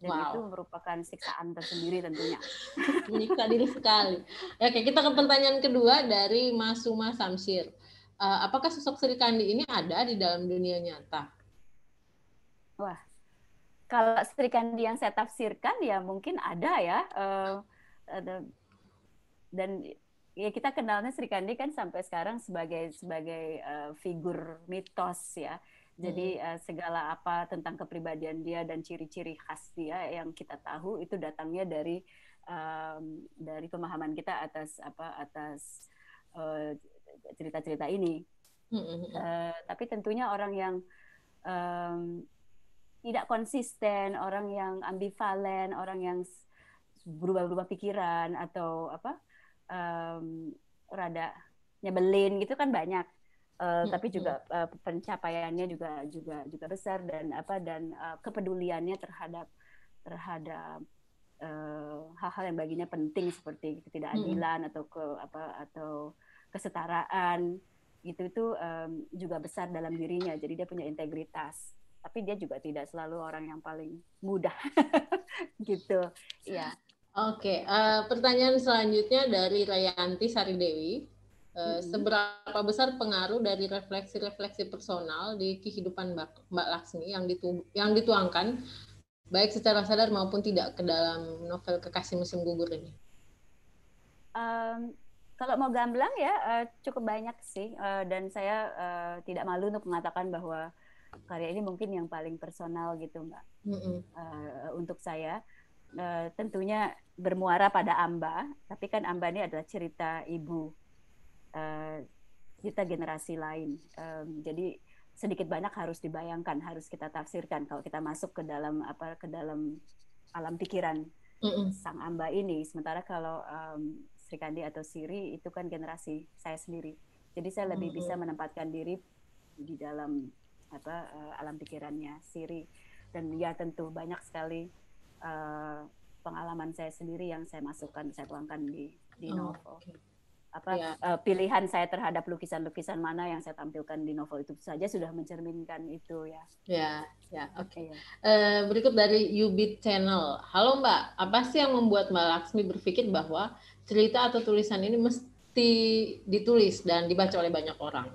dan wow. itu merupakan siksaan tersendiri tentunya. Menyiksa diri sekali. Ya, oke, kita ke pertanyaan kedua dari Mas Suma Samsir. Uh, apakah sosok Sri Kandi ini ada di dalam dunia nyata? Wah, kalau Sri Kandi yang saya tafsirkan ya mungkin ada ya. Uh, ada. Dan ya kita kenalnya Sri Kandi kan sampai sekarang sebagai sebagai uh, figur mitos ya. Jadi uh, segala apa tentang kepribadian dia dan ciri-ciri khas dia yang kita tahu itu datangnya dari um, dari pemahaman kita atas apa atas eh, cerita-cerita uh, ini. Uh, tapi tentunya orang yang um, tidak konsisten, orang yang ambivalen, orang yang berubah ubah pikiran atau apa um, rada nyebelin gitu kan banyak. Uh, tapi juga uh, pencapaiannya juga juga juga besar dan apa dan uh, kepeduliannya terhadap terhadap hal-hal uh, yang baginya penting seperti hmm. ketidakadilan hmm. atau ke apa atau kesetaraan gitu itu um, juga besar dalam dirinya jadi dia punya integritas tapi dia juga tidak selalu orang yang paling mudah gitu ya oke okay. uh, pertanyaan selanjutnya dari Rayanti Sari Dewi Eh, seberapa besar pengaruh dari refleksi-refleksi personal di kehidupan Mbak, Mbak Laksmi yang, ditu yang dituangkan baik secara sadar maupun tidak ke dalam novel Kekasih Musim Gugur ini? Um, kalau mau gamblang ya uh, cukup banyak sih uh, dan saya uh, tidak malu untuk mengatakan bahwa karya ini mungkin yang paling personal gitu mbak mm -hmm. uh, untuk saya uh, tentunya bermuara pada Amba tapi kan Amba ini adalah cerita ibu Eh, kita generasi lain. Um, jadi sedikit banyak harus dibayangkan, harus kita tafsirkan kalau kita masuk ke dalam apa ke dalam alam pikiran mm -mm. sang amba ini. Sementara kalau um, Sri Kandi atau Siri itu kan generasi saya sendiri. Jadi saya lebih mm -hmm. bisa menempatkan diri di dalam apa uh, alam pikirannya Siri. Dan ya tentu banyak sekali uh, pengalaman saya sendiri yang saya masukkan, saya tuangkan di di oh, novel. Okay apa ya. uh, pilihan saya terhadap lukisan-lukisan mana yang saya tampilkan di novel itu saja sudah mencerminkan itu ya. Ya, ya, oke. Okay. Iya. Uh, eh, berikut dari Ubit Channel. Halo Mbak, apa sih yang membuat Mbak Laksmi berpikir bahwa cerita atau tulisan ini mesti ditulis dan dibaca oleh banyak orang?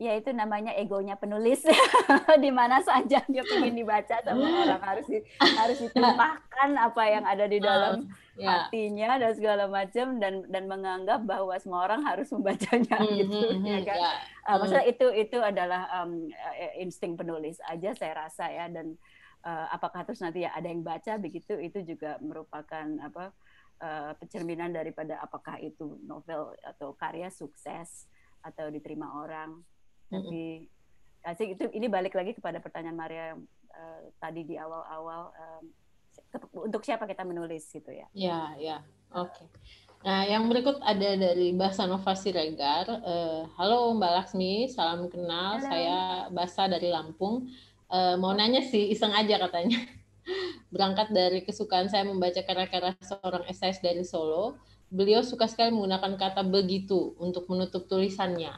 ya itu namanya egonya penulis di mana saja dia ingin dibaca sama hmm. orang harus di, harus ditumpahkan apa yang ada di dalam uh, ya. yeah. hatinya dan segala macam dan dan menganggap bahwa semua orang harus membacanya mm -hmm, gitu mm -hmm, ya, ya. kan yeah. uh, hmm. maksudnya itu itu adalah um, insting penulis aja saya rasa ya dan uh, apakah terus nanti ya ada yang baca begitu itu juga merupakan apa pencerminan daripada apakah itu novel atau karya sukses atau diterima orang tapi asik nah, itu ini balik lagi kepada pertanyaan Maria yang uh, eh, tadi di awal-awal um, untuk siapa kita menulis gitu ya ya ya oke Nah, yang berikut ada dari Nova Siregar. Uh, Halo Mbak Laksmi, salam kenal. Halo. Saya Basa dari Lampung. Uh, mau nanya sih, iseng aja katanya. Berangkat dari kesukaan saya membaca karya-karya seorang esais dari Solo, beliau suka sekali menggunakan kata begitu untuk menutup tulisannya.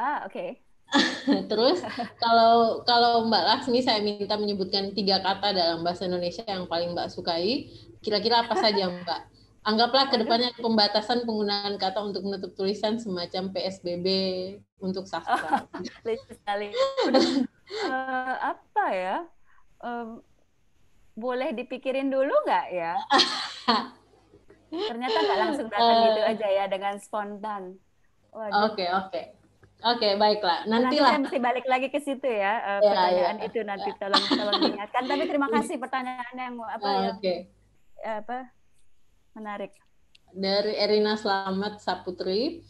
Ah, oke. Okay. Terus kalau kalau Mbak Laksmi saya minta menyebutkan tiga kata dalam bahasa Indonesia yang paling Mbak sukai, kira-kira apa saja Mbak? Anggaplah kedepannya pembatasan penggunaan kata untuk menutup tulisan semacam PSBB untuk sastra. Oh, lucu sekali. Eh, apa ya? Um, boleh dipikirin dulu nggak ya? Ternyata nggak langsung datang uh, gitu eh. aja ya dengan spontan. Oke oke. Okay, okay. Oke, okay, baiklah. Nantilah. Nanti mesti balik lagi ke situ ya, uh, eh, yeah, ya, pertanyaan yeah, itu nanti ya. tolong tolong diingatkan. Tapi terima kasih pertanyaan yang apa oh, ah, yang eh, apa menarik. Dari Erina Selamat Saputri.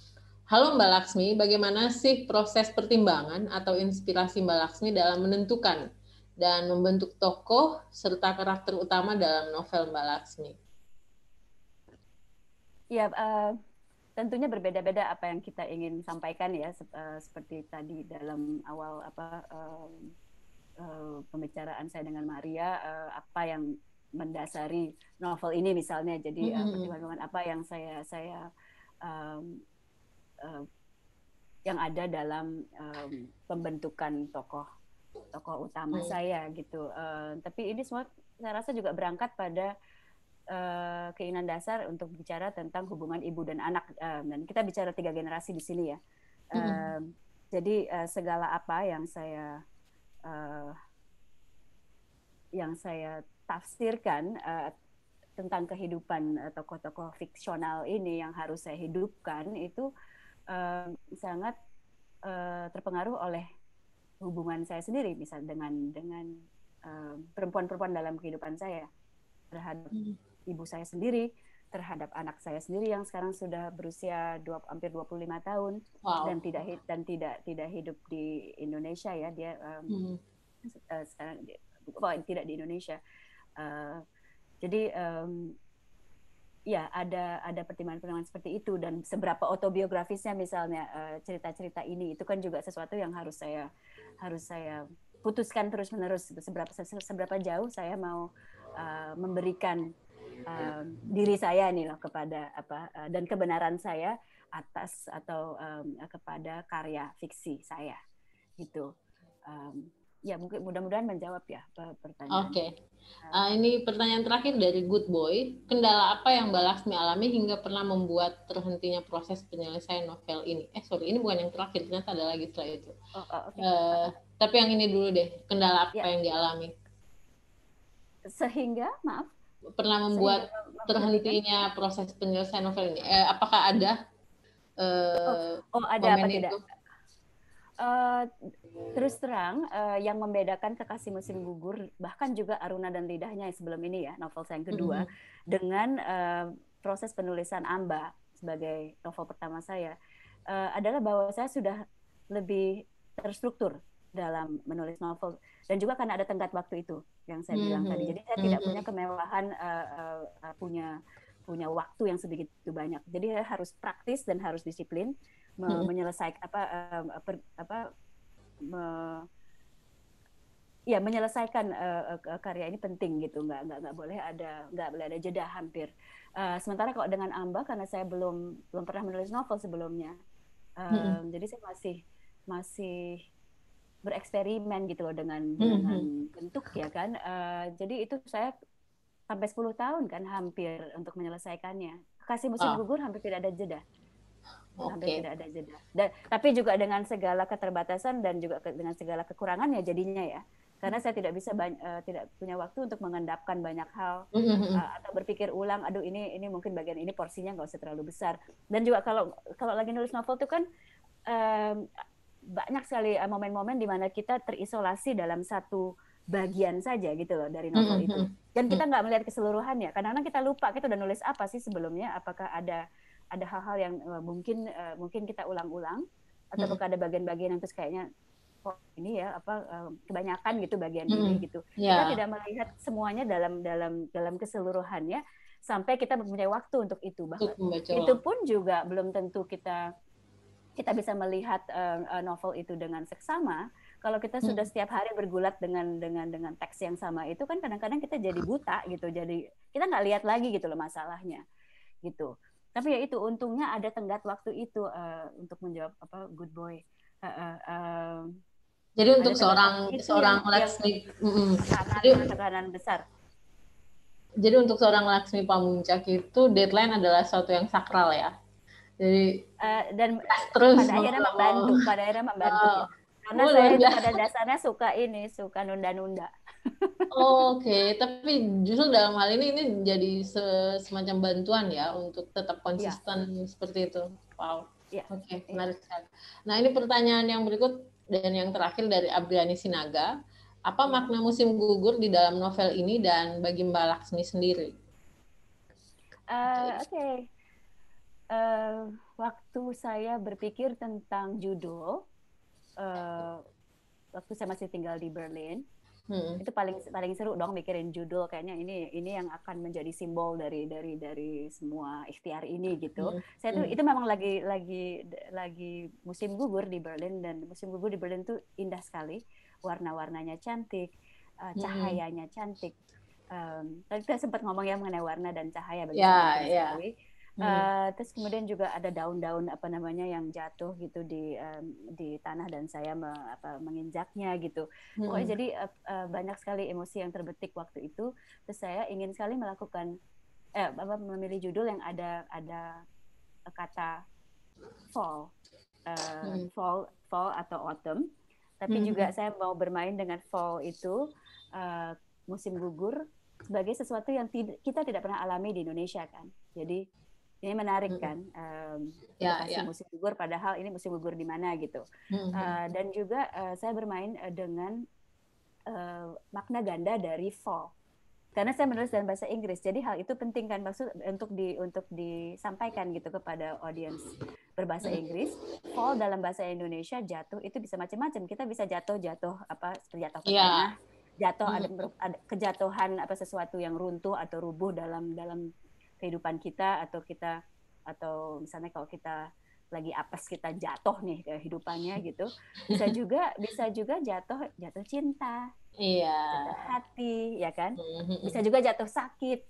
Halo Mbak Laksmi, bagaimana sih proses pertimbangan atau inspirasi Mbak Laksmi dalam menentukan dan membentuk tokoh serta karakter utama dalam novel Mbak Laksmi? Ya, uh, tentunya berbeda-beda apa yang kita ingin sampaikan ya sep, uh, seperti tadi dalam awal apa uh, uh, pembicaraan saya dengan Maria uh, apa yang mendasari novel ini misalnya jadi mm -hmm. pertimbangan apa yang saya saya um, uh, yang ada dalam um, pembentukan tokoh tokoh utama mm saya gitu uh, tapi ini semua saya rasa juga berangkat pada Eh, keinginan dasar untuk bicara tentang hubungan ibu dan anak eh, dan kita bicara tiga generasi di sini ya. mm -hmm. Jadi eh, segala apa yang saya yang saya tafsirkan tentang kehidupan tokoh-tokoh fiksional ini yang harus saya hidupkan itu sangat terpengaruh oleh hubungan saya sendiri misal dengan dengan perempuan-perempuan uh, dalam kehidupan saya terhadap mm ibu saya sendiri, terhadap anak saya sendiri yang sekarang sudah berusia dua, hampir 25 tahun wow. dan tidak dan tidak tidak hidup di Indonesia ya dia um, mm. uh, sekarang well, oh, tidak di Indonesia uh, jadi um, ya ada ada pertimbangan-pertimbangan seperti itu dan seberapa autobiografisnya misalnya eh, cerita-cerita uh, ini itu kan juga sesuatu yang harus saya harus saya putuskan terus menerus seberapa seberapa jauh saya mau uh, memberikan uh, diri saya nih loh kepada apa uh, dan kebenaran saya atas atau um, kepada karya fiksi saya gitu um, ya mungkin mudah-mudahan menjawab ya pertanyaan. Oke, okay. uh, ini pertanyaan terakhir dari Good Boy. Kendala apa yang Mbak Laksmi alami hingga pernah membuat terhentinya proses penyelesaian novel ini? Eh sorry, ini bukan yang terakhir, ternyata ada lagi setelah itu. Oh, oh, okay. uh, tapi yang ini dulu deh, kendala apa ya. yang dialami? Sehingga, maaf pernah membuat terhentinya proses penyelesaian novel ini? Eh, apakah ada? Eh, oh, oh, ada apa itu? tidak? Uh, eh, terus terang uh, yang membedakan kekasih musim gugur bahkan juga Aruna dan Lidahnya yang sebelum ini ya novel saya yang kedua mm -hmm. dengan uh, proses penulisan Amba sebagai novel pertama saya uh, adalah bahwa saya sudah lebih terstruktur dalam menulis novel dan juga karena ada tenggat waktu itu yang saya mm -hmm. bilang mm-hmm. tadi. Jadi saya mm -hmm. tidak punya mm-hmm. kemewahan uh, uh, punya punya waktu yang sedikit banyak. Jadi saya harus praktis dan harus disiplin me mm -hmm. menyelesaikan apa uh, per, apa me ya menyelesaikan uh, uh, karya ini penting gitu nggak nggak nggak boleh ada nggak boleh ada jeda hampir uh, sementara kalau dengan Amba karena saya belum belum pernah menulis novel sebelumnya uh, -hmm. jadi saya masih masih bereksperimen gitu loh dengan mm -hmm. dengan hmm. bentuk ya kan. Uh, jadi itu saya sampai 10 tahun kan hampir untuk menyelesaikannya. Kasih musim ah. gugur hampir tidak ada jeda. Okay. Hampir tidak ada jeda. Dan, tapi juga dengan segala keterbatasan dan juga ke, dengan segala kekurangannya jadinya ya. Karena saya tidak bisa banyak, uh, eh, tidak punya waktu untuk mengendapkan banyak hal mm -hmm. uh, atau berpikir ulang. Aduh ini ini mungkin bagian ini porsinya nggak usah terlalu besar. Dan juga kalau kalau lagi nulis novel itu kan um, banyak sekali eh, momen-momen di mana kita terisolasi dalam satu bagian saja gitu loh dari novel itu. Dan kita nggak melihat keseluruhannya. Kadang-kadang kita lupa kita udah nulis apa sih sebelumnya. Apakah ada ada hal-hal yang eh, mungkin eh, mungkin kita ulang-ulang atau apakah ada bagian-bagian yang terus kayaknya kok oh, ini ya apa kebanyakan gitu bagian mm ini gitu. Yeah. Kita ya. tidak melihat semuanya dalam dalam dalam keseluruhannya sampai kita mempunyai waktu untuk itu. Bahkan itu pun juga belum tentu kita kita bisa melihat uh, novel itu dengan seksama, kalau kita hmm. sudah setiap hari bergulat dengan dengan dengan teks yang sama itu kan kadang-kadang kita jadi buta gitu jadi kita nggak lihat lagi gitu loh masalahnya gitu tapi ya itu untungnya ada tenggat waktu itu uh, untuk menjawab apa good boy uh, uh, uh, jadi untuk seorang seorang Laksmi tekanan, tekanan besar jadi untuk seorang Laksmi Pamuncak itu deadline adalah suatu yang sakral ya jadi uh, dan terus pada akhirnya membantu, pada akhirnya membantu. Oh. Ya. Karena saya pada dasarnya suka ini, suka nunda-nunda. oh, Oke, okay. tapi justru dalam hal ini ini jadi se semacam bantuan ya untuk tetap iya. konsisten ya. seperti itu. Wow. Ya. Oke, okay, iya. menarik sekali. Nah, ini pertanyaan yang berikut dan yang terakhir dari Abriani Sinaga. Apa iya. makna musim gugur di dalam novel ini dan bagi Mbak Laksmi sendiri? Uh, Oke, okay uh, waktu saya berpikir tentang judo, uh, waktu saya masih tinggal di Berlin, hmm. itu paling paling seru dong mikirin judul kayaknya ini ini yang akan menjadi simbol dari dari dari semua ikhtiar ini gitu hmm. saya tuh hmm. itu memang lagi lagi lagi musim gugur di Berlin dan musim gugur di Berlin tuh indah sekali warna-warnanya cantik eh, hmm. cahayanya hmm. cantik um, tadi kita sempat ngomong ya mengenai warna dan cahaya bagaimana yeah, ya, ya. yeah. Uh, terus kemudian juga ada daun-daun apa namanya yang jatuh gitu di um, di tanah dan saya me, apa, menginjaknya gitu. Hmm. Pokoknya jadi uh, uh, banyak sekali emosi yang terbetik waktu itu. Terus saya ingin sekali melakukan eh apa memilih judul yang ada ada kata fall, uh, hmm. fall, fall atau autumn. Tapi hmm. juga saya mau bermain dengan fall itu uh, musim gugur sebagai sesuatu yang kita tidak pernah alami di Indonesia kan. Jadi ini menarik kan um, yeah, ya, yeah. musim gugur padahal ini musim gugur di mana gitu uh, dan juga uh, saya bermain uh, dengan uh, makna ganda dari fall karena saya menulis dalam bahasa Inggris jadi hal itu penting kan maksud untuk di untuk disampaikan gitu kepada audiens berbahasa Inggris fall dalam bahasa Indonesia jatuh itu bisa macam-macam kita bisa jatuh jatuh apa seperti jatuh ke yeah. Iya. jatuh ada, ada kejatuhan apa sesuatu yang runtuh atau rubuh dalam dalam kehidupan kita atau kita atau misalnya kalau kita lagi apes kita jatuh nih kehidupannya gitu bisa juga bisa juga jatuh jatuh cinta iya jatuh hati ya kan mm-hmm. bisa juga jatuh sakit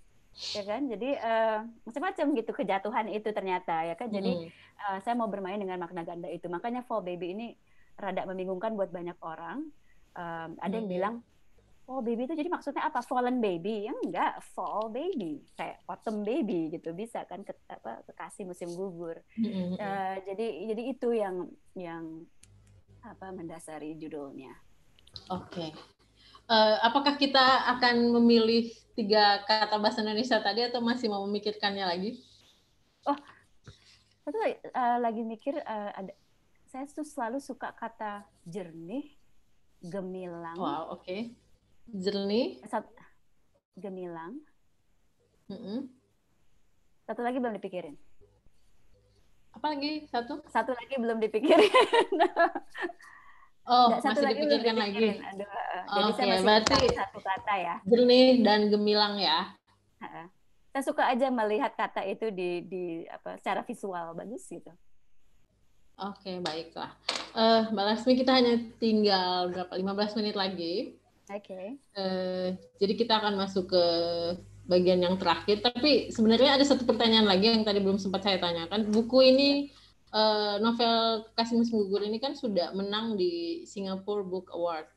ya kan jadi uh, macam-macam gitu kejatuhan itu ternyata ya kan jadi uh, saya mau bermain dengan makna ganda itu makanya for baby ini rada membingungkan buat banyak orang um, ada yang mm-hmm. bilang fall baby itu jadi maksudnya apa fallen baby ya enggak fall baby kayak autumn baby gitu bisa kan ke, apa kekasih musim gugur mm-hmm. uh, jadi jadi itu yang yang apa mendasari judulnya oke okay. uh, eh, apakah kita akan memilih tiga kata bahasa Indonesia tadi atau masih mau memikirkannya lagi oh satu uh, lagi mikir uh, ada saya tuh selalu suka kata jernih gemilang wow oke okay Jernih. Satu, gemilang. Mm -hmm. Satu lagi belum dipikirin. Apa lagi? Satu? Satu lagi belum dipikirin. oh, Nggak, masih dipikirkan lagi. lagi. Aduh, oh, jadi saya masih berarti satu kata ya. Jernih dan gemilang ya. Saya suka aja melihat kata itu di di apa secara visual bagus gitu. Oke, okay, baiklah. Uh, Mbak Lasmi, kita hanya tinggal berapa? 15 menit lagi. Oke. Okay. Uh, eh, jadi kita akan masuk ke bagian yang terakhir. Tapi sebenarnya ada satu pertanyaan lagi yang tadi belum sempat saya tanyakan. Buku ini uh, novel Kasimus Gugur ini kan sudah menang di Singapore Book Award,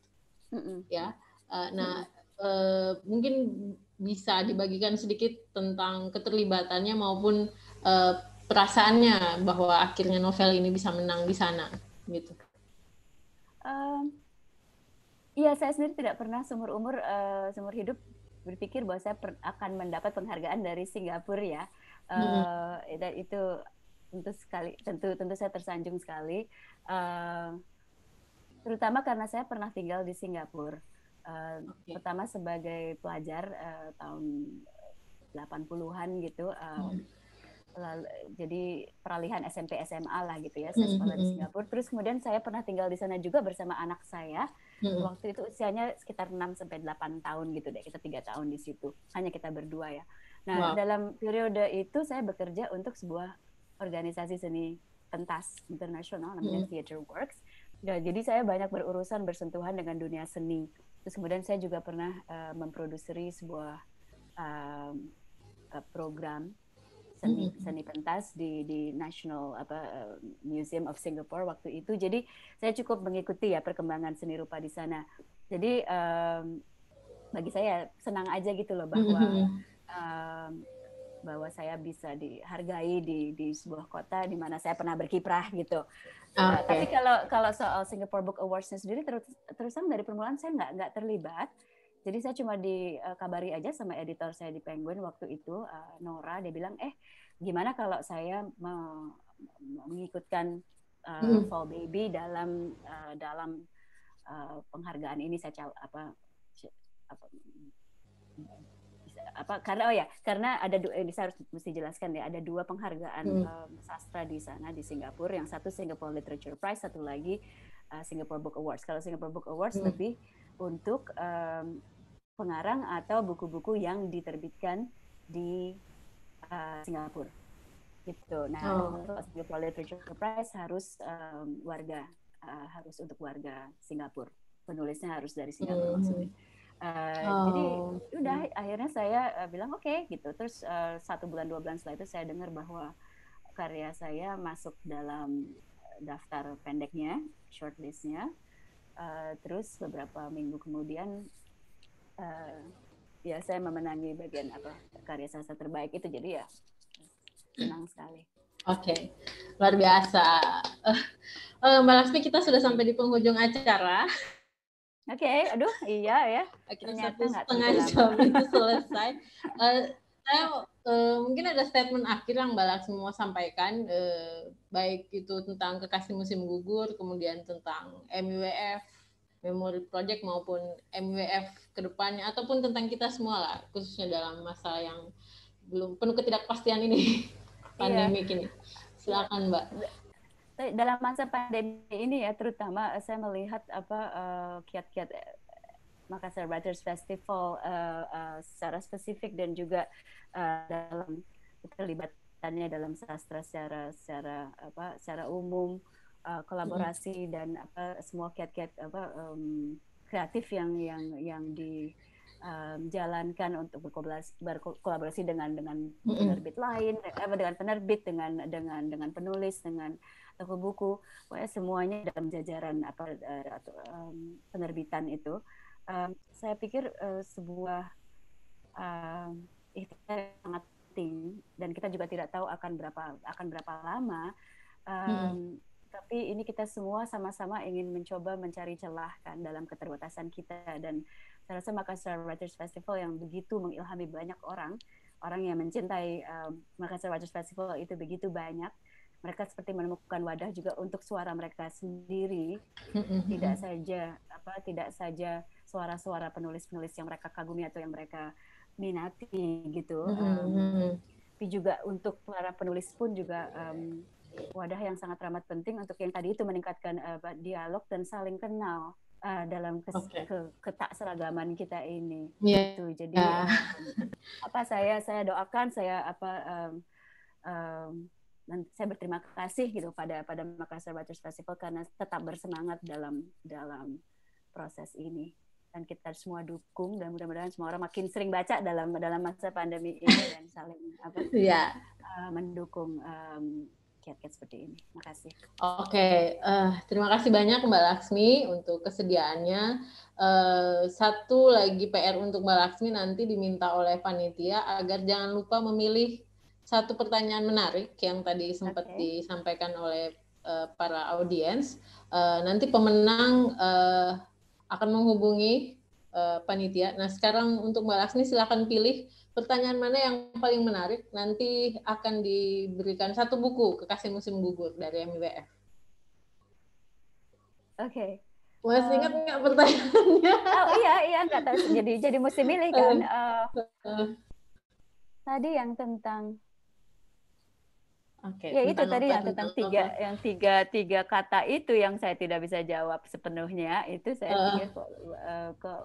mm -mm. ya. Uh, nah, uh, mungkin bisa dibagikan sedikit tentang keterlibatannya maupun uh, perasaannya bahwa akhirnya novel ini bisa menang di sana, gitu. Um Iya, saya sendiri tidak pernah seumur umur uh, seumur hidup berpikir bahwa saya akan mendapat penghargaan dari Singapura ya. Uh, hmm. Dan itu tentu sekali, tentu tentu saya tersanjung sekali. Uh, terutama karena saya pernah tinggal di Singapura. Uh, okay. Pertama sebagai pelajar uh, tahun 80-an gitu. Uh, hmm lalu jadi peralihan SMP SMA lah gitu ya saya mm-hmm. sekolah di Singapura terus kemudian saya pernah tinggal di sana juga bersama anak saya hmm. waktu itu usianya sekitar 6 sampai 8 tahun gitu deh kita tiga tahun di situ hanya kita berdua ya nah wow. dalam periode itu saya bekerja untuk sebuah organisasi seni pentas internasional namanya hmm. Theater Works nah, jadi saya banyak berurusan bersentuhan dengan dunia seni terus kemudian saya juga pernah uh, eh, memproduksi sebuah uh, program seni mm seni pentas di di National apa eh, Museum of Singapore waktu itu. Jadi saya cukup mengikuti ya perkembangan seni rupa di sana. Jadi um, bagi saya senang aja gitu loh bahwa um, bahwa saya bisa dihargai di di sebuah kota di mana saya pernah berkiprah gitu. Eh, okay. Uh, tapi kalau kalau soal Singapore Book Awards sendiri terus terus dari permulaan saya nggak nggak terlibat. Jadi saya cuma dikabari eh, aja sama editor saya di Penguin waktu itu eh, Nora dia bilang eh gimana kalau saya me mengikutkan uh, hmm. Fall Baby dalam uh, dalam uh, penghargaan ini saya apa apa apa karena oh ya karena ada dua ini saya harus mesti jelaskan ya ada dua penghargaan hmm. um, sastra di sana di Singapura yang satu Singapore Literature Prize satu lagi uh, Singapore Book Awards kalau Singapore Book Awards hmm. lebih untuk um, pengarang atau buku-buku yang diterbitkan di uh, Singapura gitu. Nah, oh. untuk Singapore Literature Prize harus um, warga uh, harus untuk warga Singapura. Penulisnya harus dari Singapura mm. maksudnya. Uh, oh. Jadi ya udah akhirnya saya uh, bilang oke okay, gitu. Terus uh, satu bulan dua bulan setelah itu saya dengar bahwa karya saya masuk dalam daftar pendeknya, shortlistnya. Uh, terus beberapa minggu kemudian uh, ya saya memenangi bagian apa karya sastra terbaik itu jadi ya senang sekali. Oke, okay. luar biasa. Uh, Mbak Lasmi kita sudah sampai di penghujung acara. Oke, okay. aduh, iya ya. Kita satu setengah jam itu selesai. uh, saya uh, mungkin ada statement akhir yang Mbak Lasmi mau sampaikan, uh, baik itu tentang kekasih musim gugur, kemudian tentang MUF, memori project maupun MWF ke depannya ataupun tentang kita semua lah khususnya dalam masa yang belum penuh ketidakpastian ini iya. pandemi yeah. ini. Silakan Mbak. Dalam masa pandemi ini ya terutama eh, saya melihat apa eh, kiat-kiat uh, Makassar Writers Festival uh, uh, secara spesifik dan juga uh, dalam keterlibatannya dalam sastra secara secara apa secara umum Eh, kolaborasi mm. dan apa semua kiat-kiat apa um, kreatif yang yang yang di um, untuk berkolaborasi, berkolaborasi dengan dengan penerbit lain, eh, apa dengan penerbit, dengan dengan dengan penulis, dengan toko buku, pokoknya semuanya dalam jajaran apa eh, atau um, penerbitan itu. Um, saya pikir uh, sebuah uh, sangat penting dan kita juga tidak tahu akan berapa akan berapa lama um, mm tapi ini kita semua sama-sama ingin mencoba mencari celah kan dalam keterbatasan kita dan saya rasa Makassar Writers Festival yang begitu mengilhami banyak orang orang yang mencintai um, Makassar Writers Festival itu begitu banyak mereka seperti menemukan wadah juga untuk suara mereka sendiri tidak saja apa tidak saja suara-suara penulis-penulis yang mereka kagumi atau yang mereka minati gitu um, tapi juga untuk para penulis pun juga um, wadah yang sangat ramah penting untuk yang tadi itu meningkatkan uh, dialog dan saling kenal uh, dalam kes okay. ke ketak seragaman kita ini yeah. gitu jadi yeah. Iya. apa saya saya doakan saya apa um, um, saya berterima kasih gitu pada pada Makassar Writers Festival karena tetap bersemangat dalam dalam proses ini dan kita semua dukung dan mudah-mudahan semua orang makin sering baca dalam dalam masa pandemi ini dan saling apa yeah. Iya. uh, mendukung um, kiat-kiat seperti ini. Terima kasih. Oke, okay. uh, eh, terima kasih banyak Mbak Laksmi untuk kesediaannya. Uh, satu lagi PR untuk Mbak Laksmi nanti diminta oleh panitia agar jangan lupa memilih satu pertanyaan menarik yang tadi sempat okay. disampaikan oleh uh, para audiens. Uh, nanti pemenang uh, akan menghubungi uh, panitia. Nah, sekarang untuk Mbak Laksmi silakan pilih pertanyaan mana yang paling menarik nanti akan diberikan satu buku kekasih musim gugur dari MIWF. Oke. Okay. Mas eh, ingat nggak pertanyaannya? Oh iya iya nggak tahu jadi jadi musim milih kan. Uh, tadi yang tentang Okay, ya itu tadi yang tentang, itu. tiga apa? yang tiga tiga kata itu yang saya tidak bisa jawab sepenuhnya itu saya uh, pikir kok uh, kok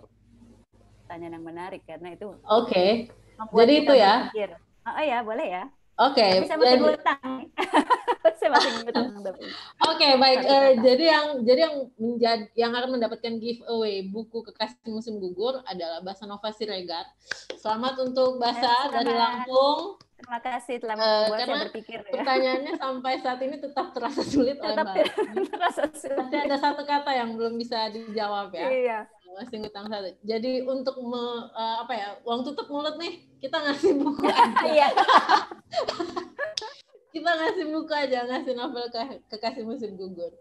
pertanyaan yang menarik karena itu oke okay. Jadi itu ya. Berpikir. Oh ya, boleh ya. Oke. Okay. Tapi Oke, okay, baik. Uh, jadi yang jadi yang menjadi yang akan mendapatkan giveaway buku Kekasih Musim Gugur adalah Bahasa Nova Siregar. Selamat untuk Bahasa ya, dari Lampung. Terima kasih telah eh, membuat uh, saya berpikir. Ya. Pertanyaannya sampai saat ini tetap terasa sulit tetap oleh Mbak. terasa sulit. Masih ada satu kata yang belum bisa dijawab ya. Iya masih gitu, ngutang satu. Jadi untuk me, uh, apa ya, uang tutup mulut nih, kita ngasih buku aja. Iya. kita ngasih buku aja, ngasih novel ke kekasih musim gugur.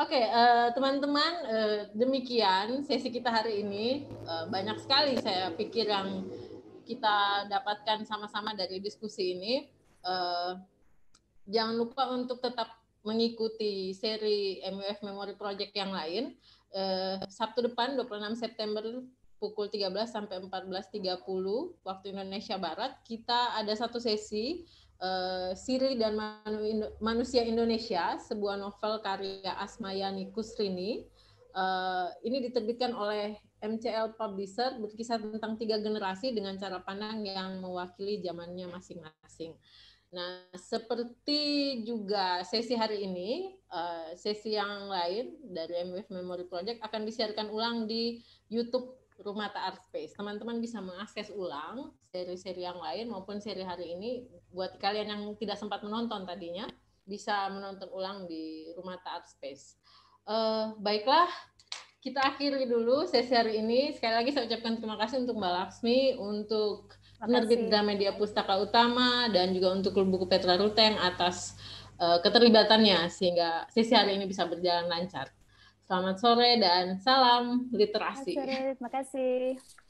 Oke, okay, uh, eh, teman-teman, uh, demikian sesi kita hari ini. Uh, banyak sekali saya pikir yang kita dapatkan sama-sama dari diskusi ini. Uh, jangan lupa untuk tetap mengikuti seri MUF Memory Project yang lain eh, Sabtu depan 26 September pukul 13 sampai 14.30 waktu Indonesia Barat kita ada satu sesi uh, Siri dan Manu Indo Manusia Indonesia sebuah novel karya Asmayani Kusrini uh, ini diterbitkan oleh MCL Publisher Berkisah tentang tiga generasi dengan cara pandang yang mewakili zamannya masing-masing. Nah, seperti juga sesi hari ini, eh, sesi yang lain dari MWF Memory Project akan disiarkan ulang di YouTube Rumah Taat Space. Teman-teman bisa mengakses ulang seri-seri yang lain maupun seri hari ini. Buat kalian yang tidak sempat menonton tadinya, bisa menonton ulang di Rumah Taat Space. Uh, baiklah, kita akhiri dulu sesi hari ini. Sekali lagi saya ucapkan terima kasih untuk Mbak Laksmi, untuk Penerbit Gramedia Pustaka Utama dan juga untuk klub buku Petra Ruteng atas uh, keterlibatannya sehingga sesi hari ini bisa berjalan lancar. Selamat sore dan salam literasi. terima kasih.